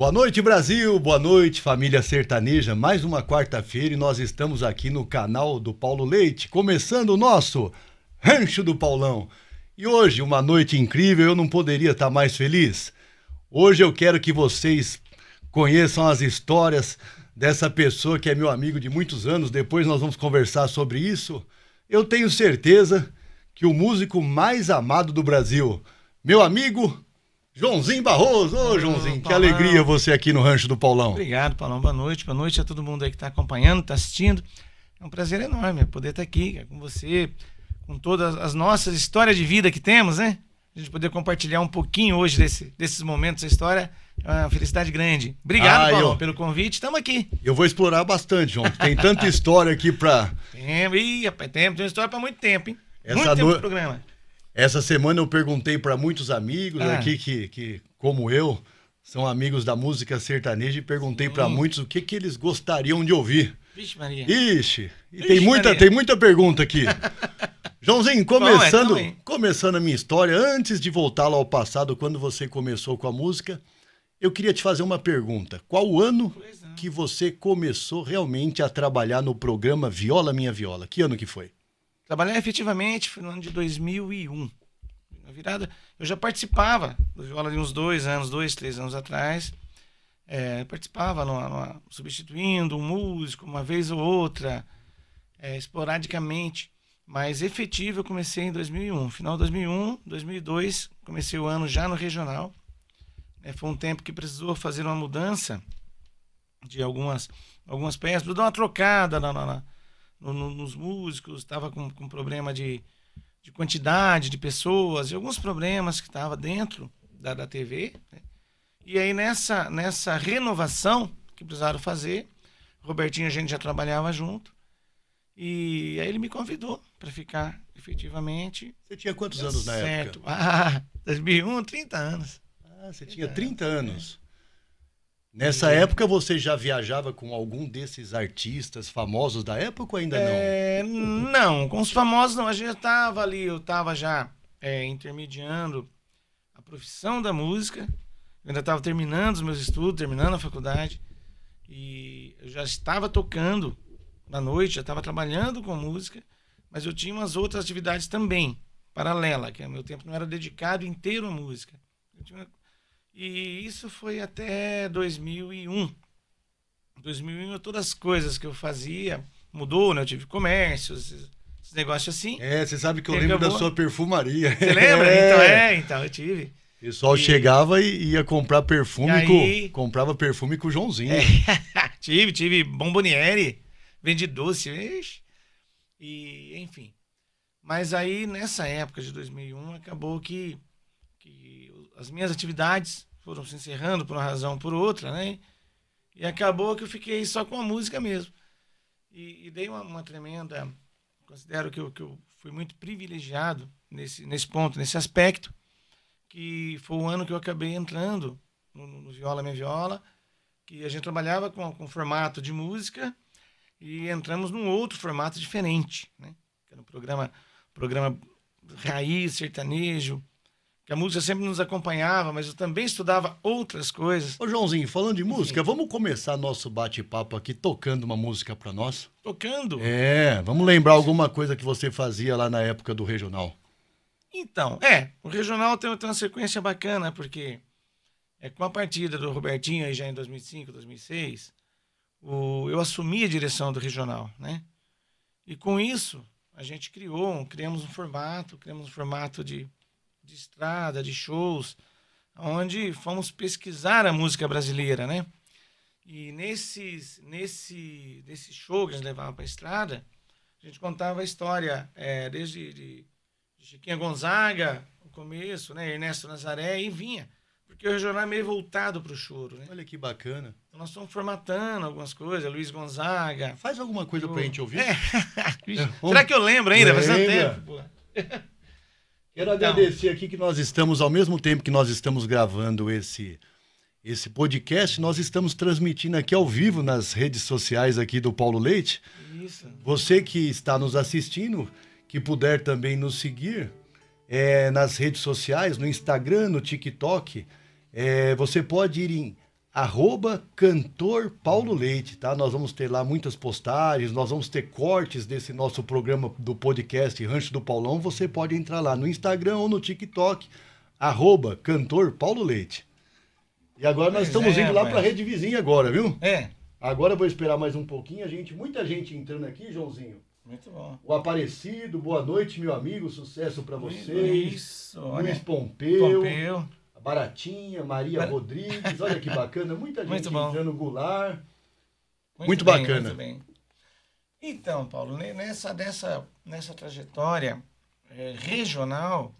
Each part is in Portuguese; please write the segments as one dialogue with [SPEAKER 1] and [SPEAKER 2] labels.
[SPEAKER 1] Boa noite, Brasil! Boa noite, família sertaneja. Mais uma quarta-feira e nós estamos aqui no canal do Paulo Leite, começando o nosso Rancho do Paulão. E hoje, uma noite incrível, eu não poderia estar mais feliz. Hoje eu quero que vocês conheçam as histórias dessa pessoa que é meu amigo de muitos anos. Depois nós vamos conversar sobre isso. Eu tenho certeza que o músico mais amado do Brasil, meu amigo
[SPEAKER 2] Joãozinho Barroso, ô oh, Joãozinho, que alegria
[SPEAKER 1] você aqui no Rancho do Paulão.
[SPEAKER 2] Obrigado, Paulão, boa noite, boa noite a todo mundo aí que está acompanhando, está assistindo. É um prazer enorme poder estar tá aqui com você, com todas as nossas histórias de vida que temos, né? A gente poder compartilhar um pouquinho hoje desse, desses momentos, essa história, é uma felicidade grande. Obrigado, ah, Paulão, eu... pelo convite, estamos aqui.
[SPEAKER 1] Eu vou explorar bastante, João, tem tanta história aqui para...
[SPEAKER 2] Tem, ih, rapaz, tem, tem história para muito tempo, hein? Essa muito tempo no... programa.
[SPEAKER 1] Essa semana eu perguntei para muitos amigos ah. aqui que, que, como eu, são amigos da música sertaneja e perguntei para muitos o que, que eles gostariam de ouvir. Vixe, Maria. Ixi, e Vixe, tem, muita, Maria. tem muita pergunta aqui. Joãozinho, é começando, Bom, é, começando a minha história, antes de voltar lá ao passado, quando você começou com a música, eu queria te fazer uma pergunta. Qual o ano é. que você começou realmente a trabalhar no programa Viola Minha Viola? Que
[SPEAKER 2] ano que foi? Trabalhar efetivamente foi no ano de 2001. Na virada, eu já participava do viola de uns dois anos, dois, três anos atrás. É, participava numa, numa, substituindo um músico uma vez ou outra, é, esporadicamente. Mas efetivo eu comecei em 2001. Final de 2001, 2002, comecei o ano já no regional. É, foi um tempo que precisou fazer uma mudança de algumas, algumas peças, precisou dar uma trocada na, na, no, no, nos músicos, estava com, com problema de, de quantidade de pessoas e alguns problemas que estava dentro da, da TV. Né? E aí nessa, nessa renovação que precisaram fazer, Robertinho a gente já trabalhava junto. E aí ele me convidou para ficar efetivamente. Você tinha quantos anos na época? Ah,
[SPEAKER 3] 2001, 30 anos. Ah, você tinha 30
[SPEAKER 1] anos. Nessa época você já viajava com algum desses artistas famosos da época ou ainda não?
[SPEAKER 3] É,
[SPEAKER 2] não, com os famosos não. A gente já estava ali, eu estava já é, intermediando a profissão da música. Eu ainda estava terminando os meus estudos, terminando a faculdade. E eu já estava tocando na noite, já estava trabalhando com música, mas eu tinha umas outras atividades também, paralela, que o meu tempo não era dedicado inteiro à música. Eu tinha e isso foi até 2001. 2001, todas as coisas que eu fazia mudou, né? Eu tive comércios, esses negócios assim. É, você sabe que eu lembro acabou. da sua perfumaria. Você lembra? É. Então, é, então, eu tive. O pessoal e... chegava
[SPEAKER 1] e ia comprar perfume aí... com... Comprava perfume com o Joãozinho.
[SPEAKER 2] É. tive, tive bomboniere, vendi doce, e enfim. Mas aí, nessa época de 2001, acabou que, que as minhas atividades foram se encerrando por uma razão ou por outra, né? E acabou que eu fiquei só com a música mesmo. E, e dei uma, uma, tremenda. Considero que eu, que eu fui muito privilegiado nesse, nesse ponto, nesse aspecto, que foi o ano que eu acabei entrando no, no Viola Minha Viola, que a gente trabalhava com, com formato de música e entramos num outro formato diferente, né? Que era um programa, programa raiz, sertanejo, que a música sempre nos acompanhava, mas eu também estudava outras coisas. Ô, Joãozinho, falando de música, Sim. vamos
[SPEAKER 1] começar nosso bate-papo aqui tocando uma música para nós? Tocando? É, vamos lembrar alguma coisa que você fazia lá na época do regional.
[SPEAKER 2] Então, é, o regional tem, uma sequência bacana, porque é com a partida do Robertinho aí já em 2005, 2006, o, eu assumi a direção do regional, né? E com isso, a gente criou, criamos um formato, criamos um formato de de estrada, de shows, onde fomos pesquisar a música brasileira, né? E nesses, nesse, nesse show que a gente levava para a estrada, a gente contava a história é, desde de, de Chiquinha Gonzaga, o começo, né? Ernesto Nazaré, e vinha. Porque o regional é meio voltado para o choro, né? Olha que bacana. Então nós estamos formatando algumas coisas, Luiz Gonzaga. Faz alguma coisa para a gente ouvir? É. Será que eu lembro ainda? Lembra. Faz tempo. tempo. Quero então... agradecer
[SPEAKER 1] aqui que nós estamos, ao mesmo tempo que nós estamos gravando esse, esse podcast, nós estamos transmitindo aqui ao vivo nas redes sociais aqui do Paulo Leite. Isso. Você que está nos assistindo, que puder também nos seguir é, nas redes sociais, no Instagram, no TikTok, é, você pode ir em arroba cantor Paulo Leite, tá? Nós vamos ter lá muitas postagens, nós vamos ter cortes desse nosso programa do podcast Rancho do Paulão. Você pode entrar lá no Instagram ou no TikTok, arroba cantor Paulo Leite. E agora nós estamos é, indo lá mas... para a rede vizinha agora, viu? É. Agora eu vou esperar mais um pouquinho, a gente, muita gente entrando aqui, Joãozinho. Muito bom. O Aparecido, boa noite, meu amigo, sucesso para vocês. Isso, olha. Luiz Pompeu. Pompeu. Baratinha, Maria Rodrigues, olha que bacana, muita gente muito bom. entrando
[SPEAKER 2] Goulart.
[SPEAKER 3] Muito, muito bem, bacana. Muito
[SPEAKER 2] bem. Então, Paulo, nessa, nessa, nessa trajetória é, regional,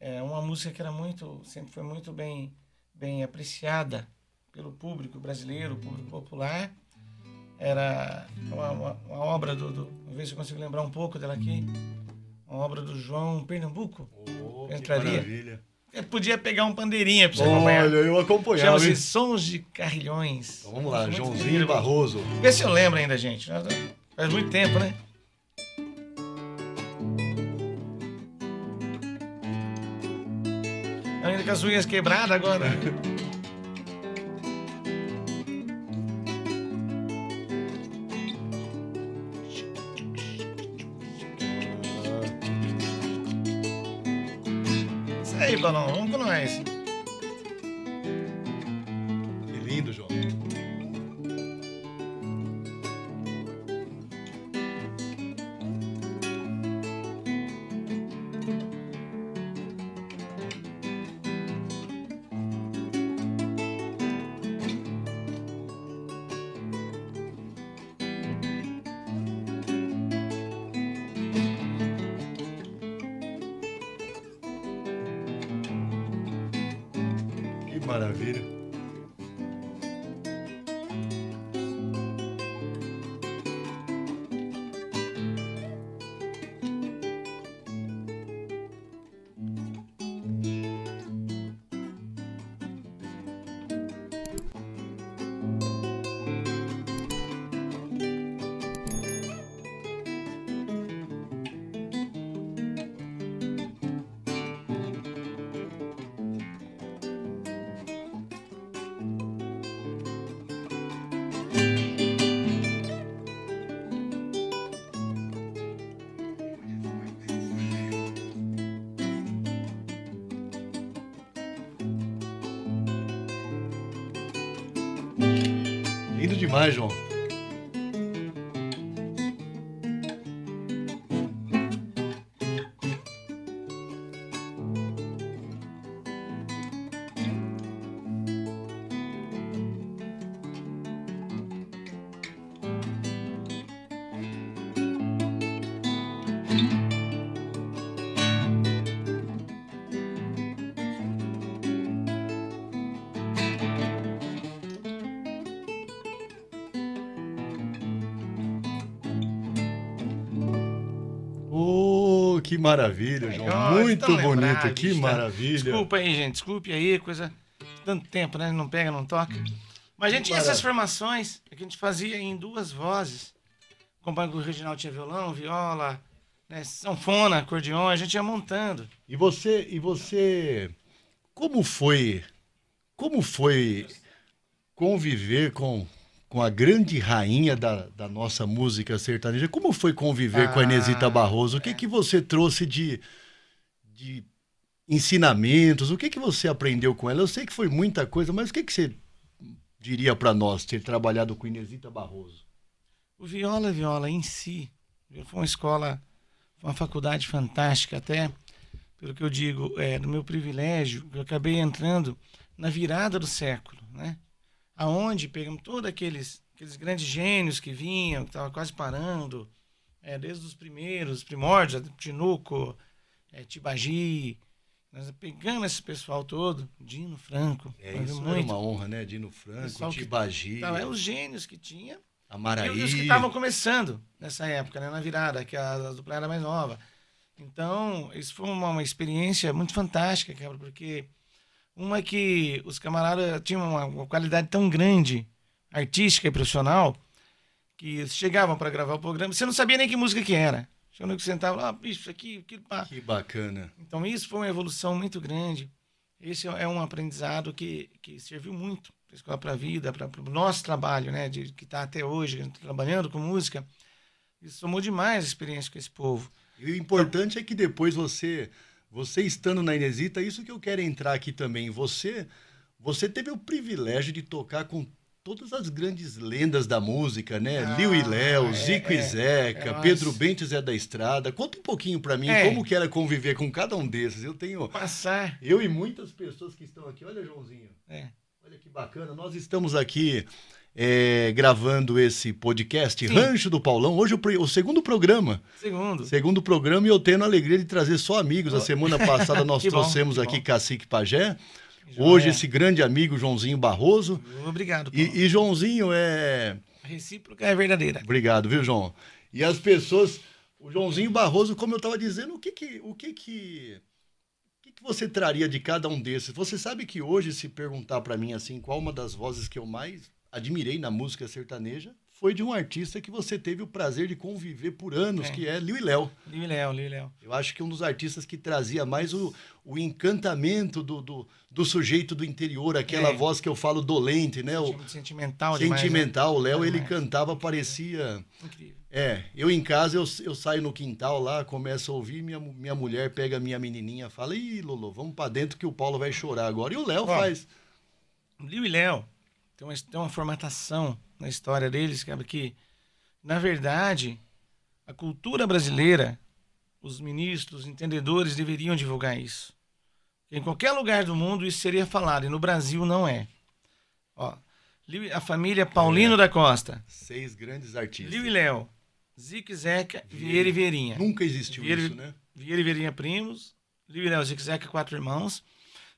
[SPEAKER 2] é uma música que era muito, sempre foi muito bem, bem apreciada pelo público brasileiro, público uhum. popular. Era uma, uma, uma obra do, do. Vou ver se eu consigo lembrar um pouco dela aqui. Uma obra do João Pernambuco. Oh, Entraria. maravilha podia pegar um pandeirinha pra você acompanhar. Olha, eu acompanhava. Chama-se Sons de Carrilhões. Então, vamos lá, Joãozinho de Barroso. Vê se eu lembro ainda, gente. Faz muito tempo, né? Ainda com as unhas quebradas agora.
[SPEAKER 3] だの文句のない
[SPEAKER 1] que maravilha, João. Muito tá bonito, lembrado, que tá? maravilha. Desculpa
[SPEAKER 2] aí, gente. Desculpe aí, coisa. Tanto tempo, né? Não pega, não toca. Mas a gente tinha essas formações que a gente fazia em duas vozes. O companheiro original tinha violão, viola, né, sanfona, acordeon, a gente ia montando. E você, e você,
[SPEAKER 1] como foi, como foi conviver com com a grande rainha da, da nossa música sertaneja. Como foi conviver ah, com a Inesita ah, Barroso? O que, é. que você trouxe de, de ensinamentos? O que, que você aprendeu com ela? Eu sei que foi muita coisa, mas o que, que você diria para nós ter trabalhado com Inesita
[SPEAKER 2] Barroso? O Viola Viola em si foi uma escola, foi uma faculdade fantástica, até pelo que eu digo, é, no meu privilégio, eu acabei entrando na virada do século, né? aonde pegamos todos aqueles, aqueles grandes gênios que vinham, que estavam quase parando, é, desde os primeiros, primórdios, Tinuco, é, Tibagi, nós pegamos esse pessoal todo, Dino Franco. É isso, muito. uma honra, né? Dino
[SPEAKER 1] Franco, Tibagi. Então, é os
[SPEAKER 2] gênios que tinha.
[SPEAKER 1] Amaraí. E os que estavam
[SPEAKER 2] começando nessa época, né? Na virada, que a, a dupla era mais nova. Então, isso foi uma, uma experiência muito fantástica, cara, porque uma é que os camaradas tinham uma, qualidade tão grande, artística e profissional, que chegavam para gravar o programa, você não sabia nem que música que era. você um que sentava, ah, isso aqui, aquilo, pá. Que bacana. Então isso foi uma evolução muito grande. Esse é um aprendizado que, que serviu muito para a escola, para a vida, para o nosso trabalho, né, de, que está até hoje, tá trabalhando com música. Isso somou demais a experiência
[SPEAKER 1] com esse povo. E o importante então, é que depois você você estando na Inesita, é isso que eu quero entrar aqui também. Você, você teve o privilégio de tocar com todas as grandes lendas da música, né? Ah, Liu e Léo, é, Zico é, e Zeca, é, Pedro Bentes é da Estrada. Conta um pouquinho para mim é. como que era conviver com cada um desses. Eu tenho passar. Eu e muitas pessoas que estão aqui. Olha, Joãozinho. É. Olha que bacana. Nós estamos aqui é, gravando esse podcast Sim. Rancho do Paulão. Hoje o, o, segundo programa. Segundo. Segundo programa e eu tenho a alegria de trazer só amigos. Oh. A semana passada nós trouxemos bom, aqui bom. Cacique Pajé. Hoje, é. esse grande amigo Joãozinho Barroso. Obrigado. E, e, Joãozinho é. recíproca é verdadeira. Obrigado, viu, João? E as pessoas. O Joãozinho Barroso, como eu estava dizendo, o O que, que... O que, que você traria de cada um desses? Você sabe que hoje, se perguntar para mim assim, qual uma das vozes que eu mais admirei na música sertaneja foi de um artista que você teve o prazer de conviver por anos, é. que é Liu e Léo. Liu e Léo, Liu e Léo. Eu acho que é um dos artistas que trazia mais o, o encantamento do, do, do sujeito do interior, aquela é. voz que eu falo dolente, né? O,
[SPEAKER 2] sentimental,
[SPEAKER 1] Sentimental. Demais, né? O Léo, é ele cantava, parecia... Incrível. É, eu em casa, eu, eu saio no quintal lá, começo a ouvir, minha, minha mulher pega minha menininha, fala, ih, Lolo, vamos para dentro que o Paulo vai chorar agora. E o
[SPEAKER 2] Léo faz... Liu e Léo tem uma, tem uma formatação na história deles que, que, na verdade, a cultura brasileira, os ministros, os entendedores deveriam divulgar isso. Em qualquer lugar do mundo isso seria falado, e no Brasil não é. Ó, a família Paulino é. da Costa. Seis grandes artistas. Liu e Léo. Zico e Zeca, Vieira e Vieirinha. Nunca existiu Vieira, isso, né? Vieira e Vieirinha primos. Liu e Léo, Zico e Zeca, quatro irmãos.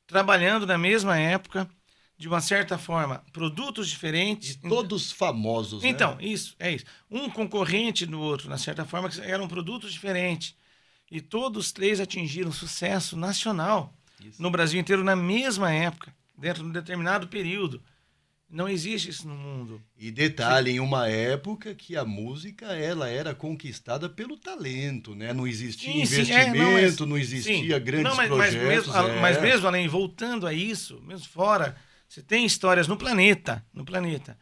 [SPEAKER 2] Trabalhando na mesma época de uma certa forma, produtos diferentes. Todos famosos, né? Então, né? isso, é isso. Um concorrente do outro, na certa forma, eram produtos diferentes. E todos três atingiram sucesso nacional isso. no Brasil inteiro na mesma época, dentro de um determinado período. Não existe isso no mundo.
[SPEAKER 1] E detalhe, em uma época que a música
[SPEAKER 2] ela era conquistada pelo
[SPEAKER 1] talento, né? Não existia sim, investimento, sim, é, não, não, existia sim. grandes não, mas, projetos. Mas mesmo, é. mas mesmo,
[SPEAKER 2] além, voltando a isso, mesmo fora você tem histórias no planeta, no planeta,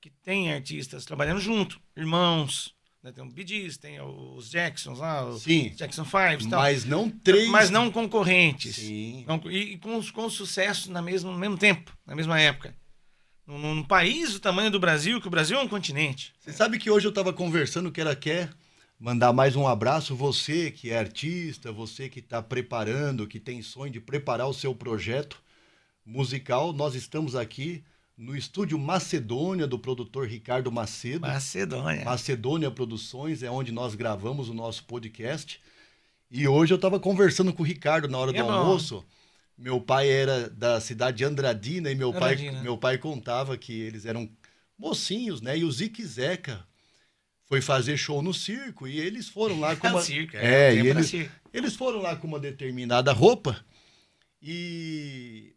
[SPEAKER 2] que tem artistas trabalhando junto, irmãos. Né? Tem o Bee tem os Jacksons lá, os Sim, Jackson Fives tal. Mas não três. Mas não concorrentes. Sim. Não, e, e com, com sucesso na mesmo, no mesmo tempo, na mesma época. Num, num país do tamanho do Brasil, que o Brasil é um continente. Você sabe que hoje eu estava conversando, que era quer mandar mais um
[SPEAKER 1] abraço. Você que é artista, você que está preparando, que tem sonho de preparar o seu projeto musical, nós estamos aqui no estúdio Macedônia, do produtor Ricardo Macedo. Macedônia. Macedônia Produções, é onde nós gravamos o nosso podcast. E hoje eu estava conversando com o Ricardo na hora do é almoço. Meu pai era da cidade de Andradina e meu Andradina. pai, meu pai contava que eles eram mocinhos, né? E o Zique Zeca foi fazer show no circo e eles foram lá com uma... circo, é, é e eles, circo. eles foram lá com uma determinada roupa e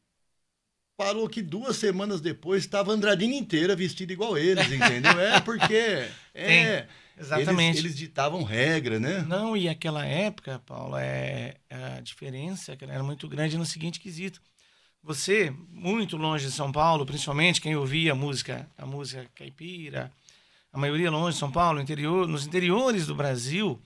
[SPEAKER 1] falou que duas semanas depois estava Andradina inteira vestida igual eles, entendeu? É porque. É, Sim,
[SPEAKER 2] exatamente. Eles, eles, ditavam regra, né? Não, e aquela época, Paulo é, é, a diferença era muito grande no seguinte quesito. Você, muito longe de São Paulo, principalmente quem ouvia a música, a música caipira, a maioria longe de São Paulo, interior, nos interiores do Brasil,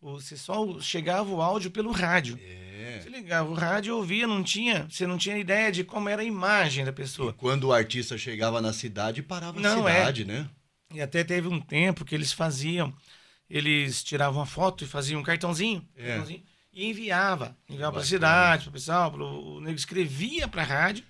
[SPEAKER 2] você só chegava o áudio pelo rádio. É. É. se Você ligava o rádio ouvia, não tinha, você não tinha ideia de como era a imagem da pessoa. E quando o artista
[SPEAKER 1] chegava na cidade,
[SPEAKER 2] parava não, na é. cidade, é. né? E até teve um tempo que eles faziam, eles tiravam a foto e faziam um cartãozinho, é. cartãozinho e enviava, enviava para a cidade, para o pessoal, pro, o nego escrevia para a rádio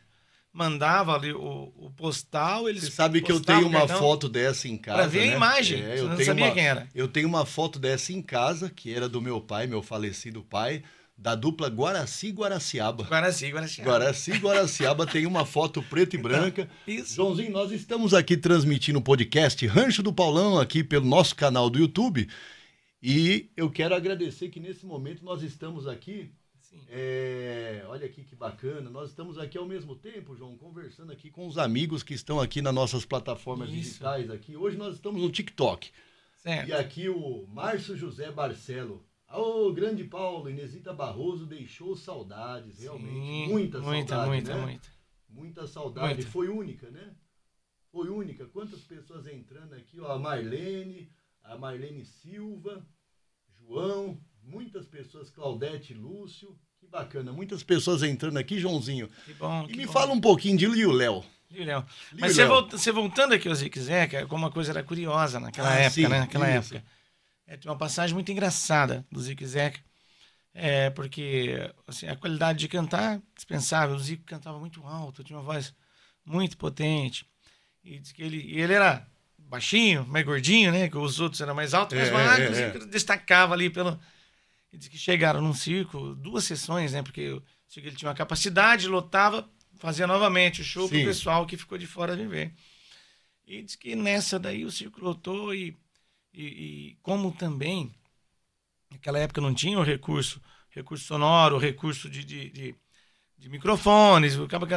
[SPEAKER 2] mandava ali o, o postal, eles Você sabe que eu tenho uma foto dessa em casa,
[SPEAKER 1] Para ver né? a imagem. É, eu não sabia uma, quem era. Eu tenho uma foto dessa em casa, que era do meu pai, meu falecido pai da dupla Guaraci Guaraciaba. Guaraci Guaraciaba. Guaraci Guaraciaba tem uma foto preta e então, branca. isso. Joãozinho, nós estamos aqui transmitindo o podcast Rancho do Paulão aqui pelo nosso canal do YouTube. E eu quero agradecer que nesse momento nós estamos aqui. É, olha aqui que bacana. Nós estamos aqui ao mesmo tempo, João, conversando aqui com os amigos que estão aqui nas nossas plataformas isso. digitais aqui. Hoje nós estamos no TikTok. Certo. E aqui o Márcio José Barcelo Ô, oh, grande Paulo, Inesita Barroso deixou saudades, realmente. Sim, muita, muita saudade. Muita, né? muita, muita. saudade. Muita. Foi única, né? Foi única. Quantas pessoas entrando aqui, ó, a Marlene, a Marlene Silva, João, muitas pessoas, Claudete Lúcio. Que bacana, muitas pessoas entrando aqui, Joãozinho. Que bom. E que me bom. fala um pouquinho de Liu Léo.
[SPEAKER 2] Mas você, voltando aqui voltando aqui que Zig como alguma coisa era curiosa naquela ah, época, sim, né? Naquela isso. época. É, tem uma passagem muito engraçada do Zico e Zeca, é, porque assim, a qualidade de cantar é dispensável. O Zico cantava muito alto, tinha uma voz muito potente. E, diz que ele, e ele era baixinho, mais gordinho, né? Que os outros eram mais altos, é, mas é, magro, é, é. destacava ali pelo. E diz que chegaram num circo, duas sessões, né? Porque ele tinha uma capacidade, lotava, fazia novamente o show Sim. pro pessoal que ficou de fora de ver. E diz que nessa daí o circo lotou e e, e como também naquela época não tinha o recurso, recurso sonoro, recurso de, de, de, de microfones.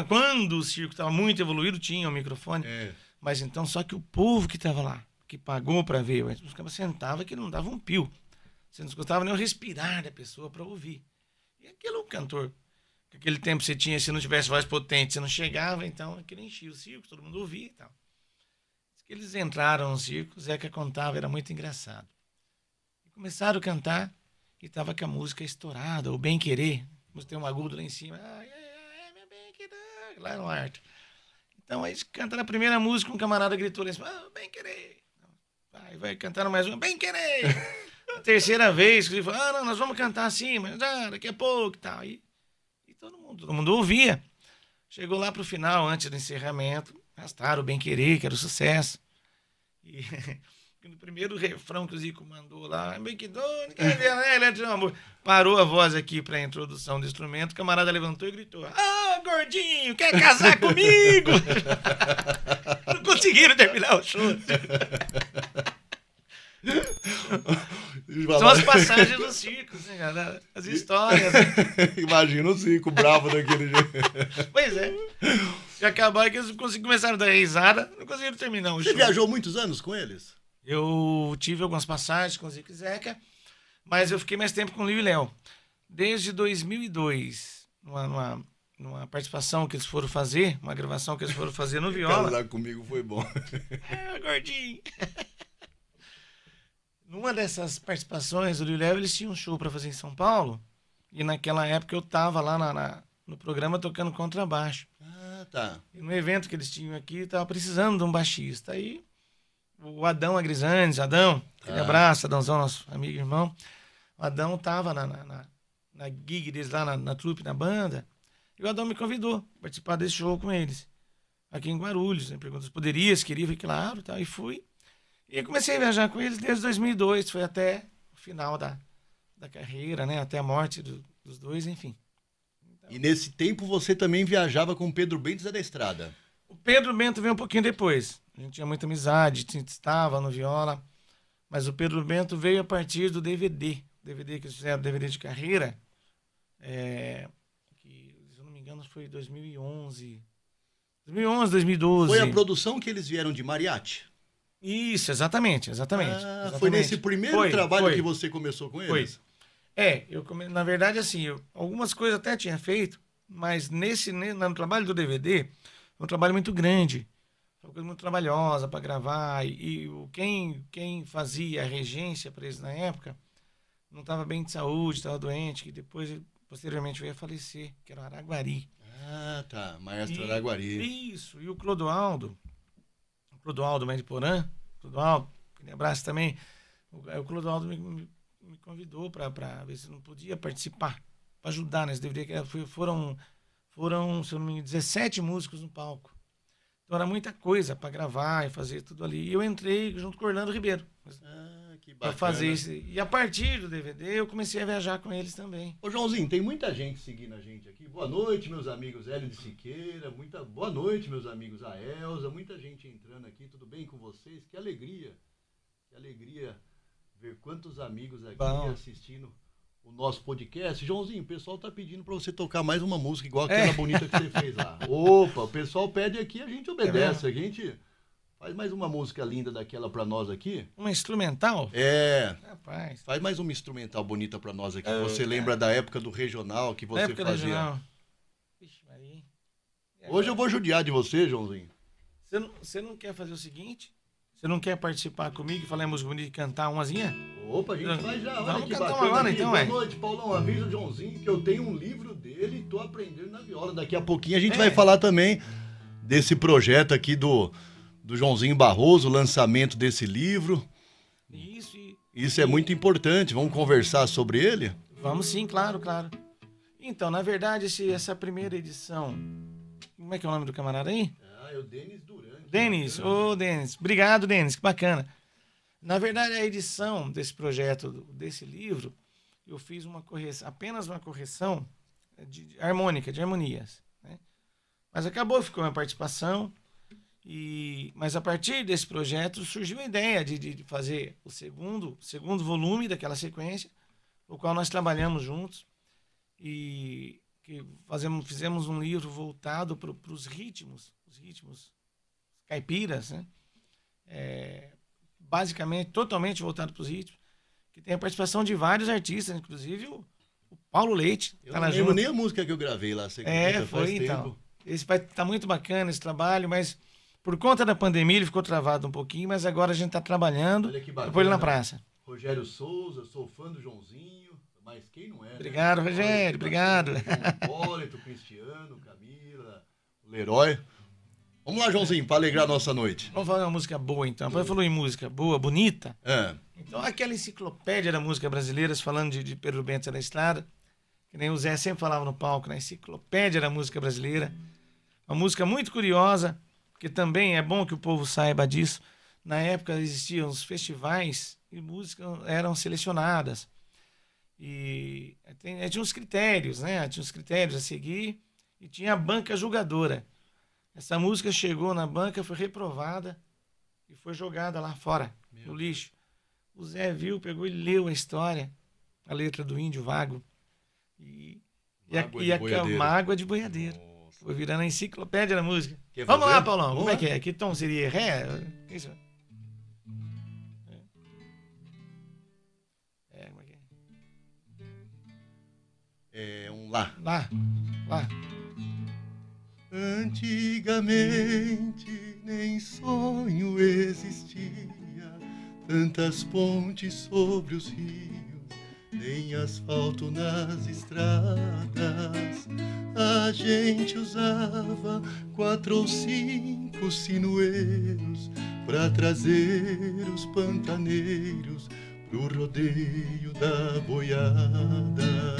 [SPEAKER 2] Quando o circo estava muito evoluído, tinha o microfone. É. Mas então, só que o povo que estava lá, que pagou para ver, os caras sentavam que não dava um pio. Você não escutava nem o respirar da pessoa para ouvir. E aquele cantor, que aquele tempo você tinha, se não tivesse voz potente, você não chegava, então aquele enchia o circo, todo mundo ouvia e tal que eles entraram no circo, Zeca é contava, era muito engraçado. E começaram a cantar e estava com a música estourada, o Bem Querer. Tem um agudo lá em cima. Ai, ai, ai, meu bem querer, lá no arte. Então, aí cantando a primeira música, um camarada gritou lá em cima, ah, bem querer. Vai, vai cantando mais uma, bem querer. a terceira vez, ele falou, ah, não, nós vamos cantar assim, mas ah, daqui a pouco e tal. E, e todo, mundo, todo mundo ouvia. Chegou lá para o final, antes do encerramento, Gastaram o bem querer, que era o sucesso. E no primeiro refrão que o Zico mandou lá, McDonald's, né? Eletro Amor. Parou a voz aqui para a introdução do instrumento, o camarada levantou e gritou:
[SPEAKER 3] Ah, gordinho, quer casar comigo? Não conseguiram terminar o show. São as
[SPEAKER 4] passagens do circo, né, cara? As histórias. Né? Imagina o Zico bravo daquele
[SPEAKER 2] jeito. Pois é. E acabar que eles começaram a dar risada, não conseguiram terminar o Você show. Você viajou muitos anos com eles? Eu tive algumas passagens com o Zico Zeca, mas eu fiquei mais tempo com o Liu e Léo. Desde 2002, numa, numa, numa, participação que eles foram fazer, uma gravação que eles foram fazer no Viola.
[SPEAKER 1] lá comigo foi bom.
[SPEAKER 3] é, gordinho. Numa
[SPEAKER 2] dessas participações, o Liu e Léo, eles tinham um show para fazer em São Paulo. E naquela época eu tava lá na, na, no programa tocando contrabaixo tá. E no evento que eles tinham aqui, tava precisando de um baixista. Aí o Adão Agrisandes, Adão, aquele tá. abraço, Adãozão, nosso amigo e irmão. O Adão tava na, na, na, na gig deles lá, na, na trupe, na banda. E o Adão me convidou para participar desse show com eles. Aqui em Guarulhos, né? Perguntou se poderias, queria, falei, claro, tal. E fui. E comecei a viajar com eles desde 2002, foi até o final da, da carreira, né? Até a morte do, dos dois, enfim. E nesse tempo você
[SPEAKER 1] também viajava com o Pedro Bento da Estrada.
[SPEAKER 2] O Pedro Bento veio um pouquinho depois. A gente tinha muita amizade, estava no viola. Mas o Pedro Bento veio a partir do DVD. DVD que eles fizeram, DVD de carreira. É, que, se eu não me engano, foi 2011. 2011, 2012. Foi a produção que eles vieram de Mariachi? Isso, exatamente, exatamente. Ah, exatamente. Foi nesse primeiro foi, trabalho foi. que você começou com eles? Foi. É, eu come... na verdade, assim, eu... algumas coisas até tinha feito, mas nesse no trabalho do DVD, é um trabalho muito grande, uma coisa muito trabalhosa para gravar. E, quem, quem fazia a regência para eles na época não estava bem de saúde, estava doente, que depois, posteriormente, veio a falecer, que era o Araguari.
[SPEAKER 1] Ah, tá, maestro e, Araguari.
[SPEAKER 2] Isso, e o Clodoaldo, o Clodoaldo Porã, Clodoaldo, aquele abraço também. O, é, o Clodoaldo me, me me convidou para ver se não podia participar, para ajudar nesse né? deveria Que é, foram, foram, se eu não me engano, 17 músicos no palco. Então era muita coisa para gravar e fazer tudo ali. E eu entrei junto com o Orlando Ribeiro. Ah, que bacana. Pra fazer isso. E a partir do DVD eu comecei a viajar com eles também. Ô Joãozinho, tem muita gente seguindo a gente aqui. Boa noite, meus
[SPEAKER 1] amigos Hélio de Siqueira. Muita... Boa noite, meus amigos a Elza. Muita gente entrando aqui. Tudo bem com vocês? Que alegria. Que alegria ver quantos amigos aqui Bom. assistindo o nosso podcast. Joãozinho, o pessoal tá pedindo para você tocar mais uma música igual é. aquela é. bonita que você fez lá. Opa, o pessoal pede aqui, a gente obedece, é a gente faz mais uma música linda daquela para nós aqui.
[SPEAKER 2] Uma instrumental? É.
[SPEAKER 1] Rapaz. Faz mais uma instrumental bonita para nós aqui. É, você é. lembra da época do regional que você fazia? época fazia? Regional.
[SPEAKER 2] Vixe, Maria. Hoje eu vou judiar
[SPEAKER 1] de você, Joãozinho.
[SPEAKER 2] Você não, você não quer fazer o seguinte? Você não quer participar comigo? Falamos bonito cantar umazinha? Opa, a gente vai já. Olha Vamos cantar
[SPEAKER 1] uma agora, então, Boa é. Boa noite, Paulão. Avisa o Joãozinho que eu tenho um livro dele e tô aprendendo na viola. Daqui a pouquinho a gente é. vai falar também desse projeto aqui do, do Joãozinho Barroso, o lançamento desse livro. Isso. E... Isso é muito importante. Vamos conversar sobre ele?
[SPEAKER 2] Vamos sim, claro, claro. Então, na verdade, esse, essa primeira edição. Como é que é o nome do camarada aí?
[SPEAKER 1] Ah, é o Denis do
[SPEAKER 2] Denis, ô oh, Denis, obrigado, Denis, que bacana. Na verdade, a edição desse projeto, desse livro, eu fiz uma correção, apenas uma correção de, de harmônica, de harmonias. Né? Mas acabou, ficou minha participação. E, mas a partir desse projeto surgiu a ideia de, de fazer o segundo, segundo volume daquela sequência, o qual nós trabalhamos juntos e que fazemos, fizemos um livro voltado para os ritmos, os ritmos caipiras, né? É, basicamente, totalmente voltado para os ritmos, que tem a participação de vários artistas, inclusive o, o Paulo Leite. Eu tá não lembro junta. nem a
[SPEAKER 1] música que eu gravei lá. Você é, foi
[SPEAKER 2] então. Tempo. Esse vai tá muito bacana esse trabalho, mas por conta da pandemia ele ficou travado um pouquinho, mas agora a gente está trabalhando. Olha que bacana. Depois ele na praça. Rogério
[SPEAKER 1] Souza, sou fã do Joãozinho, mas quem não é? Né? Obrigado, né? Rogério, Olha, obrigado. Hipólito, Cristiano, Camila, Leroy.
[SPEAKER 2] Vamos lá, Joãozinho, para alegrar a nossa noite. Vamos de uma música boa, então. Você falou em música boa, bonita. É. Então, aquela enciclopédia da música brasileira, falando de, de Pedro Bento da estrada, que nem o Zé sempre falava no palco, na né? enciclopédia da música brasileira. Uma música muito curiosa, porque também é bom que o povo saiba disso. Na época existiam os festivais e músicas eram selecionadas. E eh, eh, tinha uns critérios, né? Tinha uns critérios a seguir e tinha a banca julgadora. Essa música chegou na banca, foi reprovada e foi jogada lá fora, Meu no lixo. O Zé viu, pegou e leu a história, a letra do Índio Vago. E,
[SPEAKER 3] e a, e a, a mágoa
[SPEAKER 2] de boiadeiro. Nossa. Foi virando a enciclopédia da música. Quer Vamos fazer? lá, Paulão. Como é que é? Que tom seria? Ré? Isso.
[SPEAKER 1] É, como é que é? É um Lá. Lá. Lá.
[SPEAKER 4] Antigamente nem sonho existia, tantas pontes sobre os rios, nem asfalto nas estradas. A gente usava quatro ou cinco sinueiros para trazer os pantaneiros pro rodeio da boiada.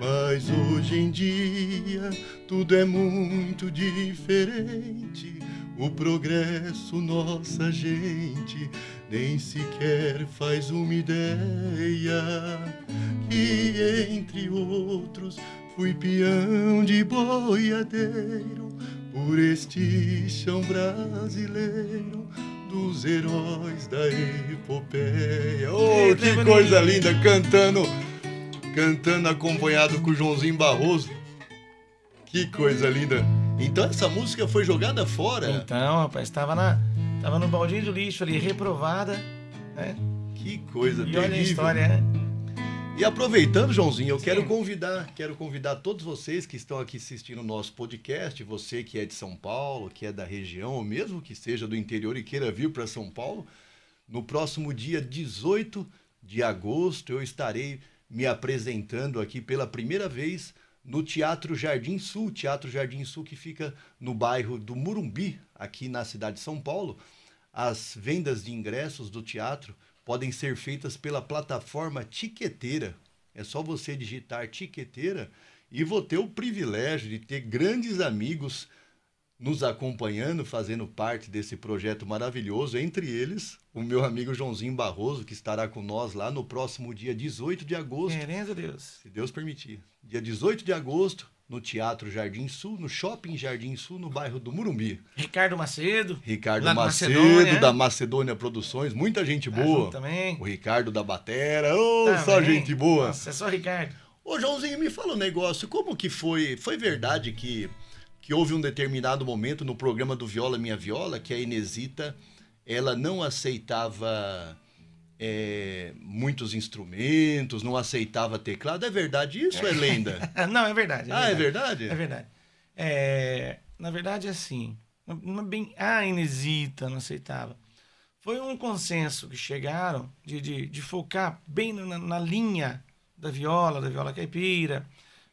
[SPEAKER 4] Mas hoje em dia tudo é muito diferente. O progresso, nossa gente, nem sequer faz uma ideia. Que entre outros fui peão de boiadeiro por este chão brasileiro dos heróis da epopeia. Oh, que coisa linda cantando!
[SPEAKER 1] cantando acompanhado com o Joãozinho Barroso. Que
[SPEAKER 2] coisa linda. Então essa música foi jogada fora. Então, rapaz, estava na tava no baldinho do lixo ali, reprovada, né? Que coisa e terrível. olha a história, né?
[SPEAKER 1] E aproveitando, Joãozinho, eu Sim. quero convidar, quero convidar todos vocês que estão aqui assistindo o nosso podcast, você que é de São Paulo, que é da região, ou mesmo que seja do interior e queira vir para São Paulo, no próximo dia 18 de agosto eu estarei me apresentando aqui pela primeira vez no Teatro Jardim Sul, Teatro Jardim Sul que fica no bairro do Murumbi, aqui na cidade de São Paulo. As vendas de ingressos do teatro podem ser feitas pela plataforma Tiqueteira. É só você digitar Tiqueteira e vou ter o privilégio de ter grandes amigos nos acompanhando, fazendo parte desse projeto maravilhoso, entre eles o meu amigo Joãozinho Barroso, que estará com nós lá no próximo dia 18 de agosto. Querendo Deus. Se Deus permitir. Dia 18 de agosto, no Teatro Jardim Sul, no Shopping Jardim Sul, no bairro do Murumbi.
[SPEAKER 2] Ricardo Macedo. Ricardo Macedo, Macedônia.
[SPEAKER 1] Né? da Macedônia Produções, muita gente tá boa. Também. O Ricardo da Batera, ô, oh, só gente boa. Nossa, é só Ricardo. Ô, Joãozinho, me fala um negócio, como que foi? Foi verdade que que houve um determinado momento no programa do Viola Minha Viola que a Inesita ela não aceitava é, muitos instrumentos, não aceitava teclado. É verdade isso é lenda?
[SPEAKER 2] não, é verdade. É ah, é verdade. é verdade? É verdade. É, na verdade, assim, bem a Inesita não aceitava. Foi um consenso que chegaram de, de, de focar bem na, na linha da viola, da viola caipira,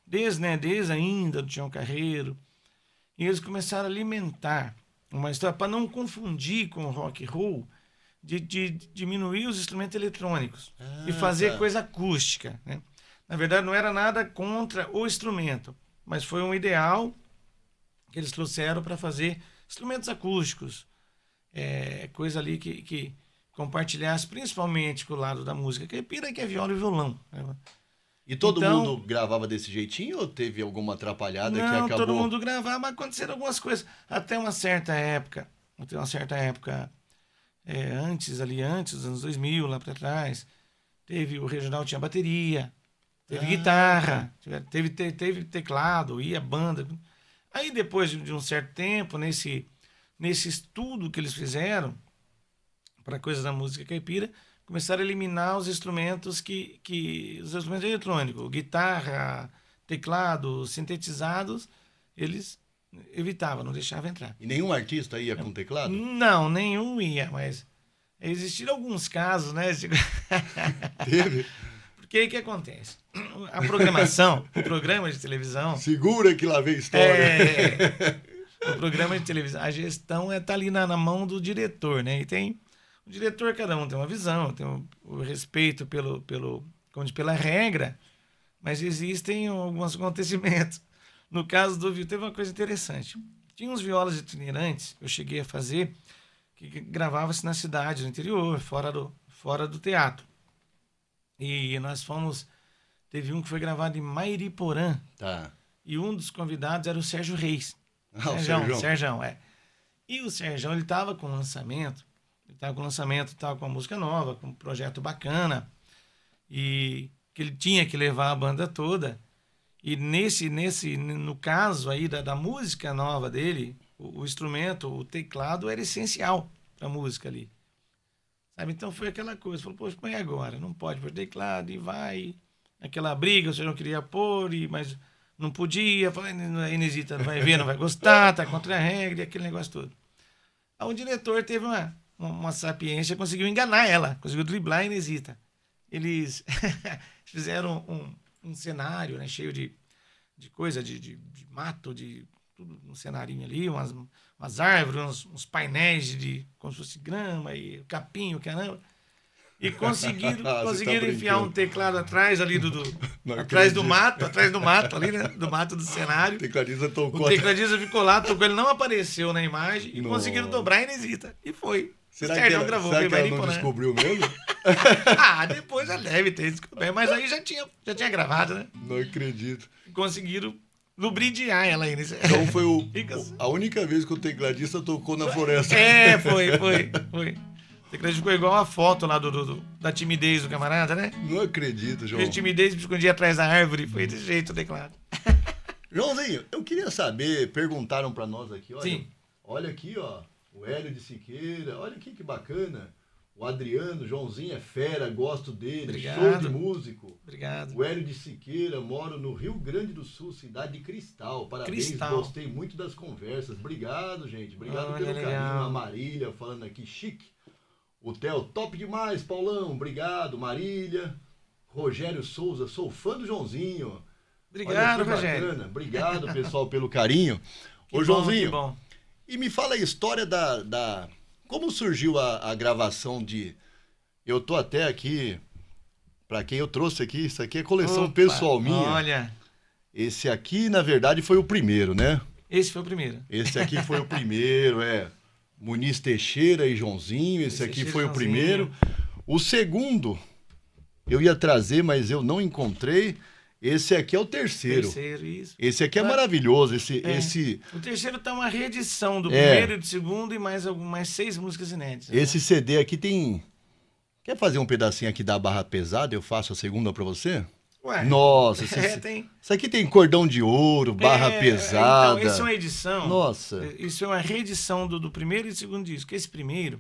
[SPEAKER 2] desde, né, desde ainda do Tião Carreiro, e eles começaram a alimentar uma história para não confundir com o rock roll, de, de, de diminuir os instrumentos eletrônicos
[SPEAKER 3] ah, e fazer tá.
[SPEAKER 2] coisa acústica. Né? Na verdade, não era nada contra o instrumento, mas foi um ideal que eles trouxeram para fazer instrumentos acústicos, é, coisa ali que, que compartilhasse principalmente com o lado da música caipira, que é viola e violão. Né?
[SPEAKER 1] E todo então, mundo gravava desse jeitinho ou teve alguma atrapalhada não, que acabou? todo mundo
[SPEAKER 2] gravava, mas aconteceram algumas coisas. Até uma certa época, até uma certa época, é, antes ali, antes dos anos 2000, lá para trás, teve o Regional tinha bateria, teve ah. guitarra, teve, teve, teve teclado, ia banda. Aí depois de um certo tempo, nesse, nesse estudo que eles fizeram para coisas da música caipira, começaram a eliminar os instrumentos que, que os instrumentos eletrônicos, guitarra, teclado, sintetizados, eles evitavam, não deixavam entrar.
[SPEAKER 1] E nenhum artista ia com teclado?
[SPEAKER 2] Não, nenhum ia, mas existiram alguns casos, né? Teve. Porque aí que acontece? A programação, o programa de televisão. Segura que lá vem história. É, é, é. o programa de televisão, a gestão está é, tá ali na, na mão do diretor, né? E tem o diretor, cada um tem uma visão, tem o, respeito pelo, pelo, como diz, pela regra, mas existem alguns acontecimentos. No caso do violão, teve uma coisa interessante. Tinha uns violas itinerantes que eu cheguei a fazer, que gravava-se na cidade, no interior, fora do, fora do teatro. E nós fomos. Teve um que foi gravado em Mairiporã. Tá. E um dos convidados era o Sérgio Reis. Ah, Sérgio, o Sérgio. Sérgio, é. E o Sérgio, ele estava com o lançamento estava com o lançamento, tá com a música nova, com um projeto bacana. E que ele tinha que levar a banda toda. E nesse, nesse no caso aí da, da música nova dele, o, o instrumento, o teclado era essencial para a música ali. Sabe? Então foi aquela coisa, falou, poxa, põe é agora, não pode pôr teclado, e vai, aquela briga, você não queria pôr, e, mas não podia, falei, a é, Inesita não vai ver, não vai gostar, tá contra a regra, e aquele negócio todo. Aí um diretor teve uma, uma sapiência, conseguiu enganar ela, conseguiu driblar a Inesita. Eles fizeram um, um cenário né, cheio de, de coisa, de, de, de mato, de tudo um cenarinho ali, umas, umas árvores, uns, uns, painéis de como se fosse grama e capim, caramba. E conseguiram, ah, tá conseguiram tá enfiar um teclado atrás ali do. do atrás do mato, atrás do mato ali, né? Do mato do cenário. O tecladista tocou. O tecladista ficou lá, tocou, ele não apareceu na imagem e Nossa. conseguiram dobrar a Inesita. E foi. Será que ela, gravou será que ela não né? descobriu mesmo? ah, depois já deve ter descoberto. Mas aí já tinha, já tinha gravado, né? Não acredito. Conseguiram lubridiar ela aí. Nesse... Né?
[SPEAKER 1] Então foi o, assim. a única vez que o tecladista tocou na floresta. É, foi, foi,
[SPEAKER 2] foi. O tecladista ficou igual a foto lá do, do, da timidez do camarada, né? Não acredito, João. Fez timidez me escondia atrás da árvore. Foi desse jeito o teclado. Joãozinho, eu queria saber,
[SPEAKER 1] perguntaram para nós aqui, olha. Sim. Olha aqui, ó o Hélio de Siqueira, olha que, que bacana. O Adriano, Joãozinho é fera, gosto dele, Obrigado. show de músico. Obrigado. O Hélio de Siqueira, moro no Rio Grande do Sul, cidade de Cristal. Parabéns, Cristal. gostei muito das conversas. Obrigado, gente. Obrigado olha, pelo legal. carinho. A Marília falando aqui, chique. O Theo, top demais, Paulão. Obrigado, Marília. Rogério Souza, sou fã do Joãozinho. Obrigado, Rogério. Obrigado, pessoal, pelo carinho.
[SPEAKER 4] Que Ô, bom, Joãozinho. Que
[SPEAKER 1] bom. E me fala a história da. da como surgiu a, a gravação de. Eu tô até aqui. Para quem eu trouxe aqui, isso aqui é coleção Opa, pessoal minha. Olha. Esse aqui, na verdade, foi o primeiro, né?
[SPEAKER 2] Esse foi o primeiro. Esse aqui foi o
[SPEAKER 1] primeiro, é. Muniz Teixeira e Joãozinho, esse, esse aqui foi o primeiro. O segundo, eu ia trazer, mas eu não encontrei. Esse aqui é o terceiro. terceiro isso. Esse aqui é tá. maravilhoso. Esse, é. esse...
[SPEAKER 2] O terceiro tá uma reedição do é. primeiro e do segundo e mais, mais seis músicas inéditas. Né?
[SPEAKER 1] Esse né? CD aqui tem. Quer fazer um pedacinho aqui da barra pesada? Eu faço a segunda para você? Ué, Nossa, é, esse, tem... isso aqui tem cordão de ouro, barra é, então, pesada. Então, isso é uma edição. Nossa.
[SPEAKER 2] Isso é uma reedição do, do primeiro e do segundo disco. Esse primeiro,